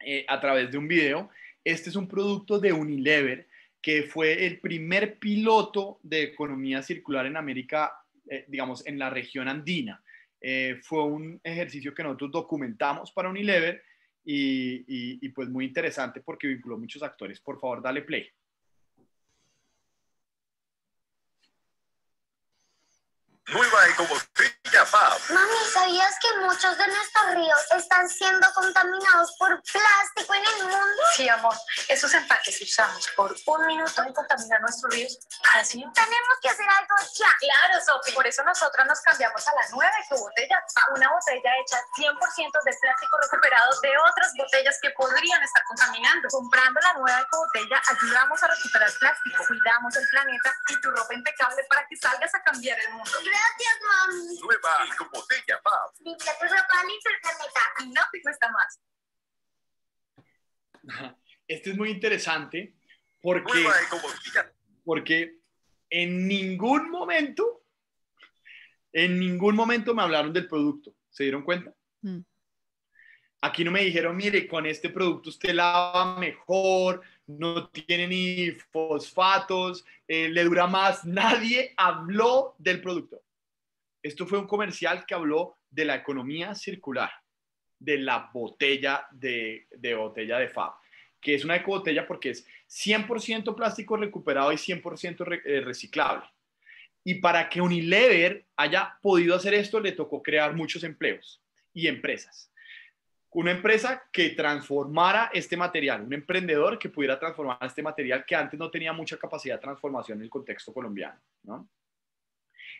eh, a través de un video. Este es un producto de Unilever que fue el primer piloto de economía circular en América, eh, digamos, en la región andina. Eh, fue un ejercicio que nosotros documentamos para Unilever y, y pues muy interesante porque vinculó muchos actores. Por favor, dale play. nueva ecobotella Mami, ¿sabías que muchos de nuestros ríos están siendo contaminados por plástico en el mundo? Sí, amor. Esos empaques que usamos por un minuto y contaminar nuestros ríos Así Tenemos que hacer algo ya. Claro, Sofi. Por eso nosotros nos cambiamos a la nueva ecobotella, a una botella hecha 100% de plástico recuperado de otras botellas que podrían estar contaminando. Comprando la nueva ecobotella ayudamos a recuperar plástico, cuidamos el planeta y tu ropa impecable para que salgas a cambiar el mundo. Gracias, mami. Nueva <laughs> Este es muy interesante porque, porque en ningún momento, en ningún momento me hablaron del producto. ¿Se dieron cuenta? Mm. Aquí no me dijeron, mire, con este producto usted lava mejor, no tiene ni fosfatos, eh, le dura más. Nadie habló del producto. Esto fue un comercial que habló de la economía circular, de la botella de, botella de Fab, que es una ecobotella porque es 100% plástico recuperado y 100% eh, reciclable. Y para que Unilever haya podido hacer esto, le tocó crear muchos empleos y empresas. Una empresa que transformara este material, un emprendedor que pudiera transformar este material que antes no tenía mucha capacidad de transformación en el contexto colombiano. ¿no?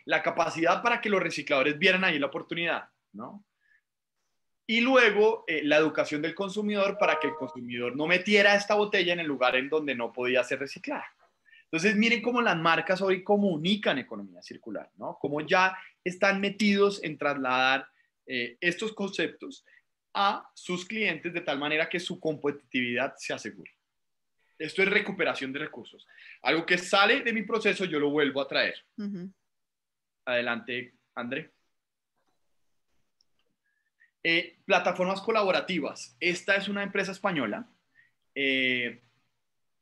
la capacidad para que los recicladores vieran ahí la oportunidad, ¿no? Y luego eh, la educación del consumidor para que el consumidor no metiera esta botella en el lugar en donde no podía ser reciclada. Entonces, miren cómo las marcas hoy comunican economía circular, ¿no? Cómo ya están metidos en trasladar eh, estos conceptos a sus clientes de tal manera que su competitividad se asegure. Esto es recuperación de recursos. Algo que sale de mi proceso, yo lo vuelvo a traer. Adelante, André. Eh, plataformas colaborativas. Esta es una empresa española. Eh,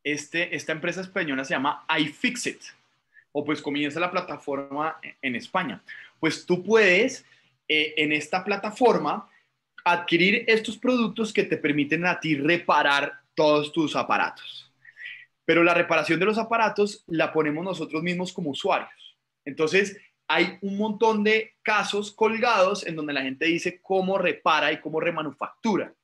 este, esta empresa española se llama iFixit, o pues comienza la plataforma en España. Pues tú puedes eh, en esta plataforma adquirir estos productos que te permiten a ti reparar todos tus aparatos. Pero la reparación de los aparatos la ponemos nosotros mismos como usuarios. Entonces, hay un montón de casos colgados en donde la gente dice cómo repara y cómo remanufactura.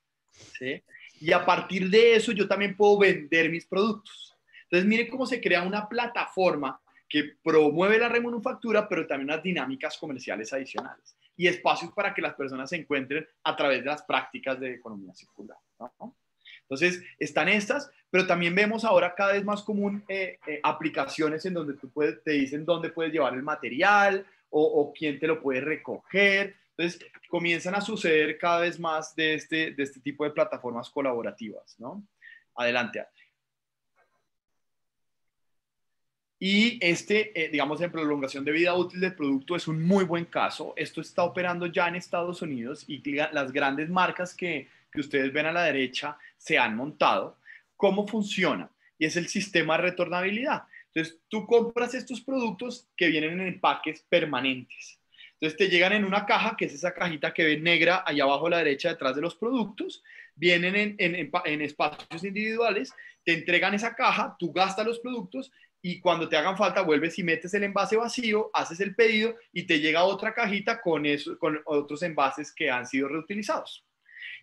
¿sí? Y a partir de eso yo también puedo vender mis productos. Entonces, miren cómo se crea una plataforma que promueve la remanufactura, pero también unas dinámicas comerciales adicionales y espacios para que las personas se encuentren a través de las prácticas de economía circular. ¿no? Entonces, están estas, pero también vemos ahora cada vez más común eh, eh, aplicaciones en donde tú puedes, te dicen dónde puedes llevar el material o, quién te lo puede recoger. Entonces, comienzan a suceder cada vez más de este, de este tipo de plataformas colaborativas, ¿no? Adelante. Y este, eh, digamos, en prolongación de vida útil del producto es un muy buen caso. Esto está operando ya en Estados Unidos y las grandes marcas que que ustedes ven a la derecha se han montado, ¿cómo funciona? Y es el sistema de retornabilidad. Entonces, tú compras estos productos que vienen en empaques permanentes. Entonces, te llegan en una caja, que es esa cajita que ven negra allá abajo a la derecha detrás de los productos, vienen en, espacios individuales, te entregan esa caja, tú gastas los productos y cuando te hagan falta vuelves y metes el envase vacío, haces el pedido y te llega otra cajita con, eso, con otros envases que han sido reutilizados.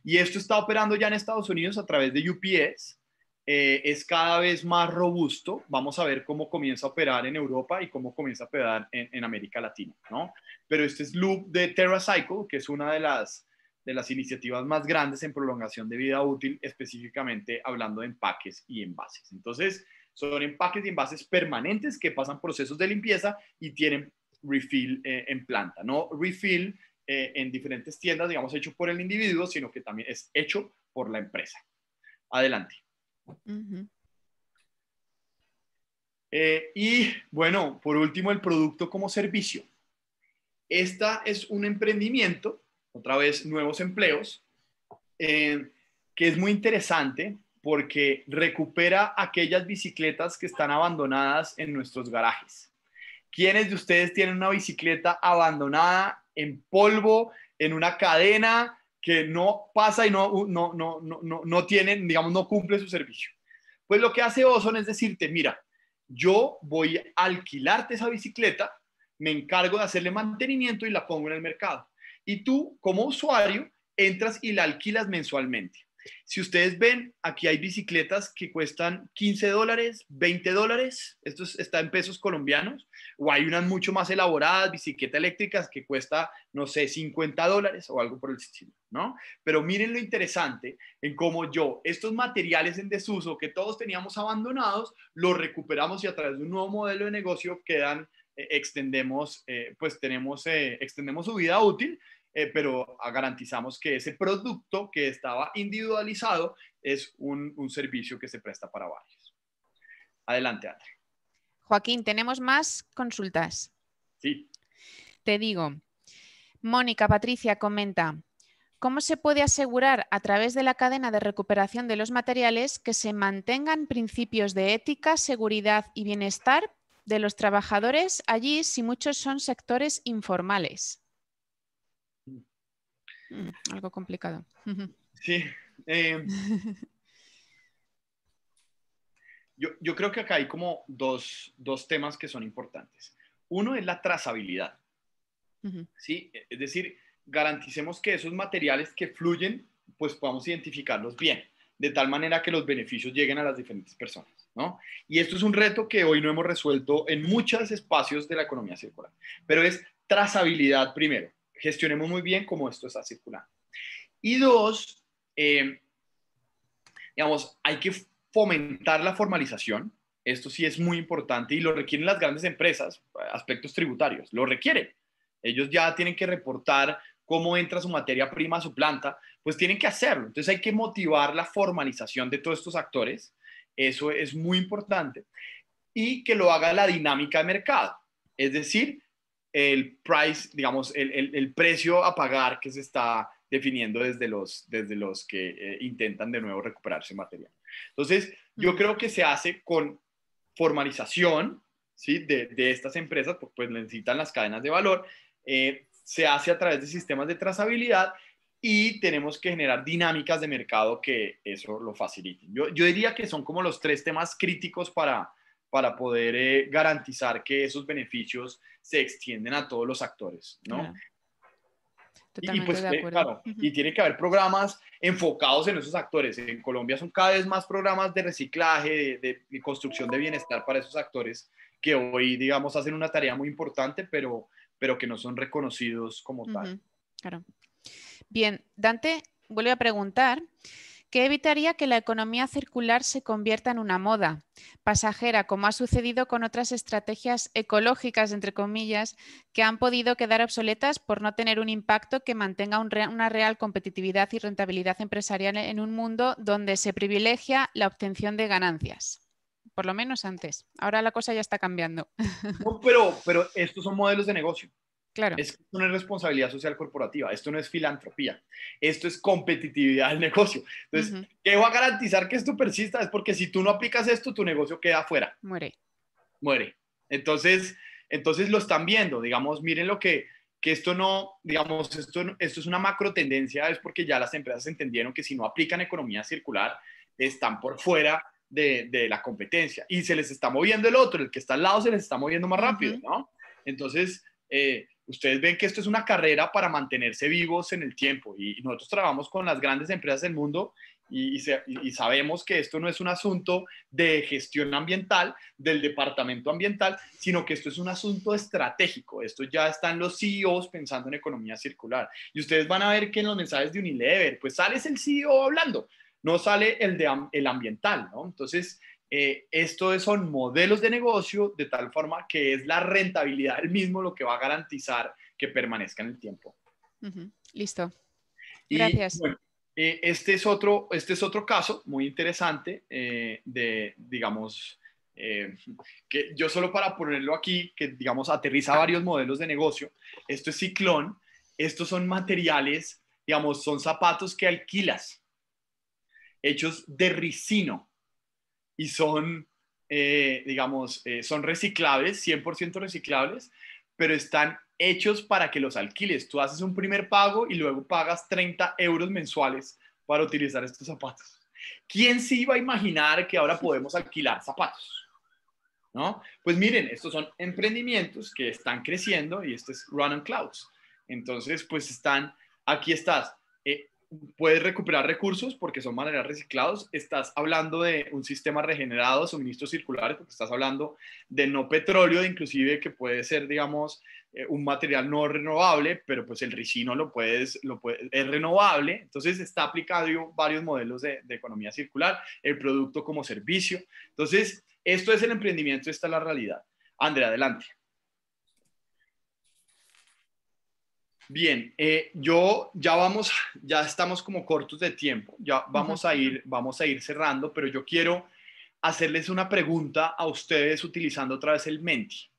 Y esto está operando ya en Estados Unidos a través de UPS. Eh, es cada vez más robusto. Vamos a ver cómo comienza a operar en Europa y cómo comienza a operar en, América Latina, ¿no? Pero este es Loop de TerraCycle, que es una de las, de las iniciativas más grandes en prolongación de vida útil, específicamente hablando de empaques y envases. Entonces, son empaques y envases permanentes que pasan procesos de limpieza y tienen refill eh, en planta, ¿no? Refill eh, en diferentes tiendas, digamos, hecho por el individuo, sino que también es hecho por la empresa. Adelante. Eh, y bueno, por último, el producto como servicio. Esta es un emprendimiento, otra vez nuevos empleos, eh, que es muy interesante porque recupera aquellas bicicletas que están abandonadas en nuestros garajes. ¿Quiénes de ustedes tienen una bicicleta abandonada en polvo, en una cadena que no pasa y no, no, tienen, digamos, no cumple su servicio. Pues lo que hace Ozon es decirte, mira, yo voy a alquilarte esa bicicleta, me encargo de hacerle mantenimiento y la pongo en el mercado. Y tú, como usuario, entras y la alquilas mensualmente. Si ustedes ven, aquí hay bicicletas que cuestan 15 dólares, 20 dólares, esto está en pesos colombianos, o hay unas mucho más elaboradas, bicicletas eléctricas que cuesta, no sé, 50 dólares o algo por el estilo, ¿no? Pero miren lo interesante en cómo yo, estos materiales en desuso que todos teníamos abandonados, los recuperamos y a través de un nuevo modelo de negocio quedan eh, extendemos, eh, pues tenemos, eh, extendemos su vida útil eh, pero garantizamos que ese producto que estaba individualizado es un, un servicio que se presta para varios. Adelante, André. Joaquín, tenemos más consultas. Sí. Te digo, Mónica Patricia comenta, ¿cómo se puede asegurar a través de la cadena de recuperación de los materiales que se mantengan principios de ética, seguridad y bienestar de los trabajadores allí si muchos son sectores informales? Mm, algo complicado. Sí. Eh, yo, creo que acá hay como dos, temas que son importantes. Uno es la trazabilidad. ¿sí? Es decir, garanticemos que esos materiales que fluyen, pues podamos identificarlos bien, de tal manera que los beneficios lleguen a las diferentes personas. Y esto es un reto que hoy no hemos resuelto en muchos espacios de la economía circular, pero es trazabilidad primero gestionemos muy bien cómo esto está circulando. Y dos, eh, digamos, hay que fomentar la formalización. Esto sí es muy importante y lo requieren las grandes empresas, aspectos tributarios, lo requieren. Ellos ya tienen que reportar cómo entra su materia prima a su planta, pues tienen que hacerlo. Entonces hay que motivar la formalización de todos estos actores. Eso es muy importante. Y que lo haga la dinámica de mercado. Es decir, el price, digamos, el, el, precio a pagar que se está definiendo desde los, desde los que eh, intentan de nuevo recuperarse material. Entonces, yo creo que se hace con formalización ¿sí? de, de estas empresas, porque pues necesitan las cadenas de valor, eh, se hace a través de sistemas de trazabilidad y tenemos que generar dinámicas de mercado que eso lo faciliten. Yo, yo diría que son como los tres temas críticos para, para poder eh, garantizar que esos beneficios se extienden a todos los actores, ¿no? Y, pues, eh, claro, y tiene que haber programas enfocados en esos actores. En Colombia son cada vez más programas de reciclaje, de, construcción de bienestar para esos actores que hoy, digamos, hacen una tarea muy importante, pero, pero que no son reconocidos como tal. Claro. Bien, Dante, vuelvo a preguntar. ¿Qué evitaría que la economía circular se convierta en una moda pasajera, como ha sucedido con otras estrategias ecológicas, entre comillas, que han podido quedar obsoletas por no tener un impacto que mantenga una real competitividad y rentabilidad empresarial e-, en un mundo donde se privilegia la obtención de ganancias por lo menos antes. Ahora la cosa ya está cambiando. pero, pero estos son modelos de negocio. Claro. Esto no es responsabilidad social corporativa, esto no es filantropía, esto es competitividad del negocio. Entonces, ¿qué va a garantizar que esto persista? Es porque si tú no aplicas esto, tu negocio queda afuera. Muere. Muere. Entonces, entonces lo están viendo, digamos, miren lo que, que esto no, digamos, esto, esto es una macro tendencia, es porque ya las empresas entendieron que si no aplican economía circular, están por fuera de, de la competencia y se les está moviendo el otro, el que está al lado se les está moviendo más rápido, ¿no? Entonces, eh, ustedes ven que esto es una carrera para mantenerse vivos en el tiempo y nosotros trabajamos con las grandes empresas del mundo y, sabemos que esto no es un asunto de gestión ambiental del departamento ambiental, sino que esto es un asunto estratégico. Esto ya están los CEOs pensando en economía circular. Y ustedes van a ver que en los mensajes de Unilever, pues sale el CEO hablando, no sale el, de, el ambiental, ¿no? Entonces, estos eh, esto son modelos de negocio de tal forma que es la rentabilidad del mismo lo que va a garantizar que permanezca en el tiempo. Listo. Gracias. Eh, este, es otro, este es otro caso muy interesante eh, de, digamos, que yo solo para ponerlo aquí, que digamos aterriza varios modelos de negocio. Esto es ciclón, estos son materiales, digamos, son zapatos que alquilas, hechos de ricino y son, eh, digamos, eh, son reciclables, 100% reciclables, pero están hechos para que los alquiles. Tú haces un primer pago y luego pagas 30 euros mensuales para utilizar estos zapatos. ¿Quién se iba a imaginar que ahora podemos alquilar zapatos? ¿No? Pues miren, estos son emprendimientos que están creciendo y esto es Run on Clouds. Entonces, pues están, aquí estás, eh, puedes recuperar recursos porque son materiales reciclados, estás hablando de un sistema regenerado, suministros circulares, porque estás hablando de no petróleo, inclusive que puede ser, digamos, eh, un material no renovable, pero pues el ricino lo puedes, lo es renovable, entonces está aplicado varios modelos de, de economía circular, el producto como servicio, entonces esto es el emprendimiento, esta es la realidad. Andrea, adelante. Bien, eh, yo ya vamos, ya estamos como cortos de tiempo, ya vamos a ir, vamos a ir cerrando, pero yo quiero hacerles una pregunta a ustedes utilizando otra vez el Menti.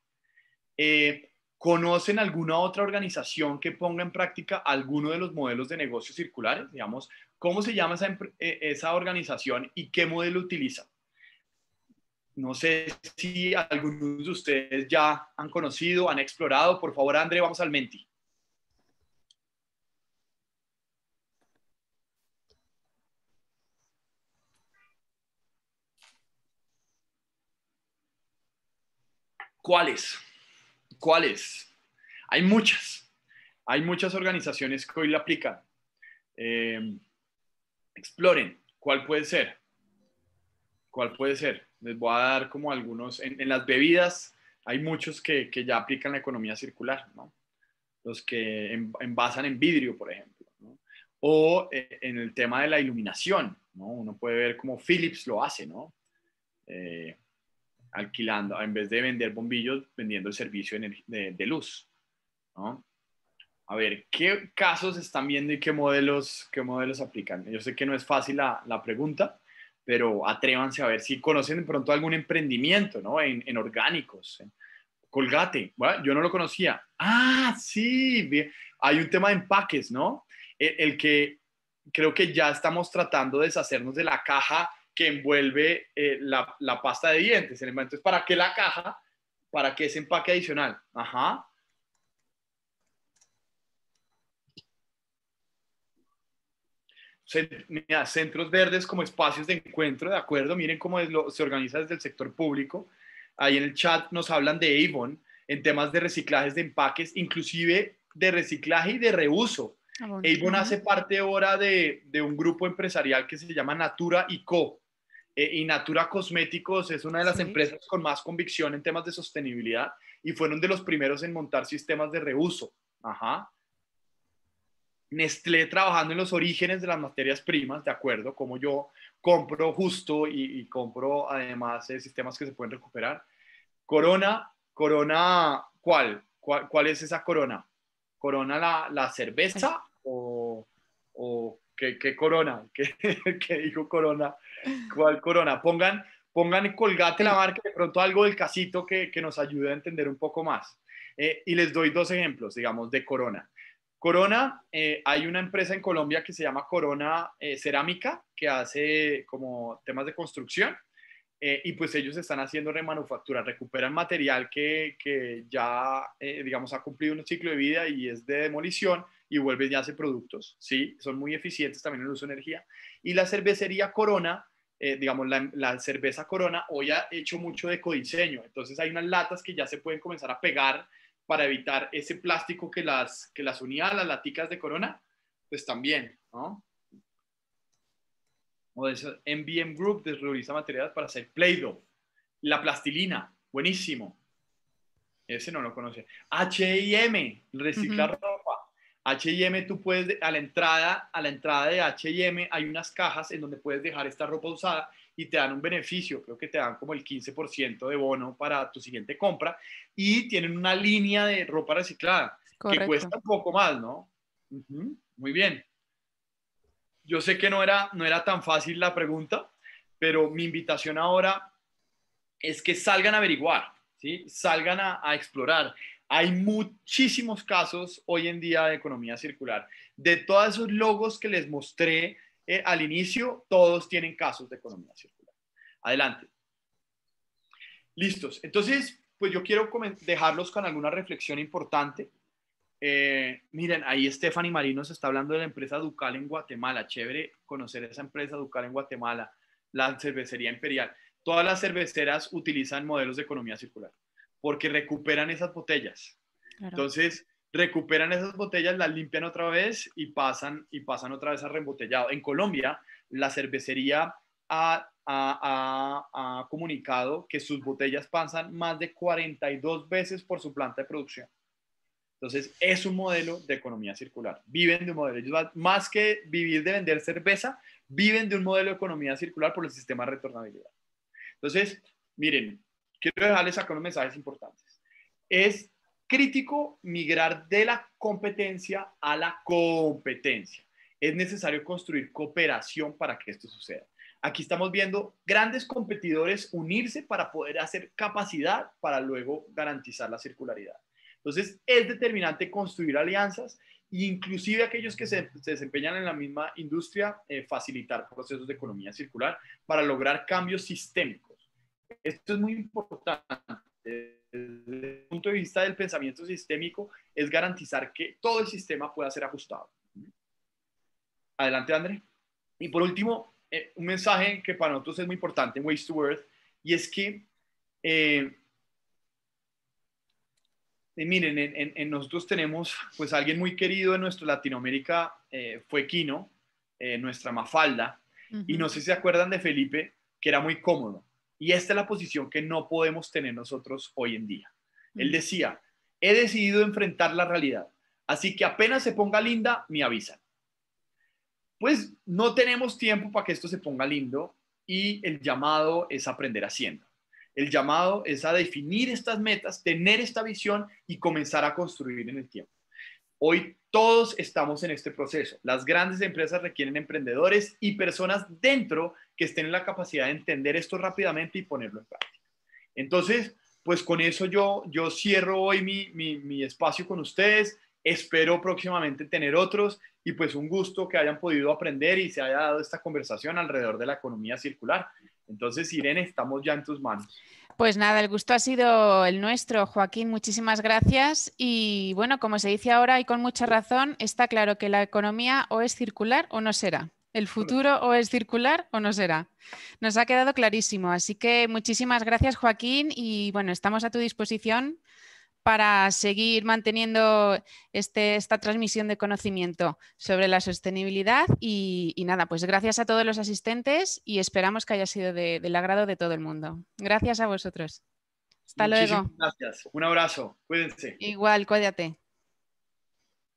Eh, ¿Conocen alguna otra organización que ponga en práctica alguno de los modelos de negocios circulares? Digamos, ¿cómo se llama esa, eh, organización y qué modelo utiliza? No sé si algunos de ustedes ya han conocido, han explorado. Por favor, André, vamos al Menti. ¿Cuáles? ¿Cuáles? Hay muchas. Hay muchas organizaciones que hoy la aplican. Eh, exploren cuál puede ser. ¿Cuál puede ser? Les voy a dar como algunos. En, las bebidas hay muchos que, ya aplican la economía circular, ¿no? Los que envasan en vidrio, por ejemplo. O eh, en el tema de la iluminación, ¿no? Uno puede ver cómo Philips lo hace, ¿no? Eh, alquilando, en vez de vender bombillos, vendiendo el servicio de, luz. A ver, ¿qué casos están viendo y qué modelos, qué modelos aplican? Yo sé que no es fácil la, pregunta, pero atrévanse a ver si conocen de pronto algún emprendimiento ¿no? en, orgánicos. Colgate, yo no lo conocía. Ah, sí, hay un tema de empaques, ¿no? E, el, que creo que ya estamos tratando de deshacernos de la caja que envuelve eh, la, pasta de dientes. Entonces, ¿para qué la caja? ¿Para qué ese empaque adicional? Ajá. centros verdes como espacios de encuentro, ¿de acuerdo? Miren cómo se organiza desde el sector público. Ahí en el chat nos hablan de Avon en temas de reciclajes de empaques, inclusive de reciclaje y de reuso. Ah, Avon hace parte ahora de, de, un grupo empresarial que se llama Natura y Co. Eh, y Natura Cosméticos es una de las empresas con más convicción en temas de sostenibilidad y fueron de los primeros en montar sistemas de reuso. Ajá. Nestlé trabajando en los orígenes de las materias primas, de acuerdo, como yo compro justo y, compro además eh, sistemas que se pueden recuperar. Corona, Corona, ¿cuál? ¿Cuál, cuál es esa Corona? ¿Corona la, la cerveza o, o ¿Qué, corona? ¿Qué, <laughs> dijo corona? ¿Cuál corona? Pongan, pongan colgate la marca, de pronto algo del casito que, nos ayude a entender un poco más. Eh, y les doy dos ejemplos, digamos, de corona. Corona, eh, hay una empresa en Colombia que se llama Corona eh, Cerámica, que hace como temas de construcción, y pues ellos están haciendo remanufactura, recuperan material que, que ya, digamos, ha cumplido un ciclo de vida y es de demolición, y vuelve y hace productos, ¿sí? Son muy eficientes también en el uso de energía. Y la cervecería Corona, eh, digamos, la, cerveza Corona hoy ha hecho mucho de codiseño, entonces hay unas latas que ya se pueden comenzar a pegar para evitar ese plástico que las, que las unía a las laticas de Corona, pues también, ¿no? O de eso, MBM Group desreutiliza materiales para hacer Play-Doh. La plastilina, buenísimo. Ese no lo conoce. H&M, reciclar H&M tú puedes a la entrada a la entrada de H&M hay unas cajas en donde puedes dejar esta ropa usada y te dan un beneficio, creo que te dan como el 15% de bono para tu siguiente compra y tienen una línea de ropa reciclada que cuesta un poco más, ¿no? muy bien. Yo sé que no era no era tan fácil la pregunta, pero mi invitación ahora es que salgan a averiguar, ¿sí? Salgan a explorar hay muchísimos casos hoy en día de economía circular. De todos esos logos que les mostré eh, al inicio, todos tienen casos de economía circular. Adelante. Listos. Entonces, pues yo quiero dejarlos con alguna reflexión importante. Eh, miren, ahí Stephanie Marino se está hablando de la empresa Ducal en Guatemala. Chévere conocer esa empresa Ducal en Guatemala, la cervecería imperial. Todas las cerveceras utilizan modelos de economía circular porque recuperan esas botellas. Entonces, recuperan esas botellas, las limpian otra vez y pasan, y pasan otra vez a reembotellado. En Colombia, la cervecería ha, comunicado que sus botellas pasan más de 42 veces por su planta de producción. Entonces, es un modelo de economía circular. Viven de un modelo. más que vivir de vender cerveza, viven de un modelo de economía circular por el sistema de retornabilidad. Entonces, miren, quiero dejarles acá unos mensajes importantes. Es crítico migrar de la competencia a la competencia. Es necesario construir cooperación para que esto suceda. Aquí estamos viendo grandes competidores unirse para poder hacer capacidad para luego garantizar la circularidad. Entonces, es determinante construir alianzas inclusive aquellos que se, desempeñan en la misma industria, eh, facilitar procesos de economía circular para lograr cambios sistémicos esto es muy importante. Desde el punto de vista del pensamiento sistémico, es garantizar que todo el sistema pueda ser ajustado. Adelante, André. Y por último, eh, un mensaje que para nosotros es muy importante Waste to Earth, y es que, eh, eh, miren, en, nosotros tenemos, pues alguien muy querido en nuestra Latinoamérica fue Quino, nuestra Mafalda, y no sé si se acuerdan de Felipe, que era muy cómodo. Y esta es la posición que no podemos tener nosotros hoy en día. Él mm. decía, he decidido enfrentar la realidad, así que apenas se ponga linda, me avisan. Pues no tenemos tiempo para que esto se ponga lindo y el llamado es aprender haciendo. El llamado es a definir estas metas, tener esta visión y comenzar a construir en el tiempo. Hoy todos estamos en este proceso. Las grandes empresas requieren emprendedores y personas dentro que estén en la capacidad de entender esto rápidamente y ponerlo en práctica. Entonces, pues con eso yo, yo cierro hoy mi, mi espacio con ustedes. Espero próximamente tener otros y pues un gusto que hayan podido aprender y se haya dado esta conversación alrededor de la economía circular. Entonces, Irene, estamos ya en tus manos. Pues nada, el gusto ha sido el nuestro, Joaquín. Muchísimas gracias. Y bueno, como se dice ahora y con mucha razón, está claro que la economía o es circular o no será. El futuro o es circular o no será. Nos ha quedado clarísimo. Así que muchísimas gracias, Joaquín. Y bueno, estamos a tu disposición para seguir manteniendo este, esta transmisión de conocimiento sobre la sostenibilidad. Y, nada, pues gracias a todos los asistentes y esperamos que haya sido del agrado de todo el mundo. Gracias a vosotros. Hasta luego. Gracias. Un abrazo. Cuídense. Igual, cuídate.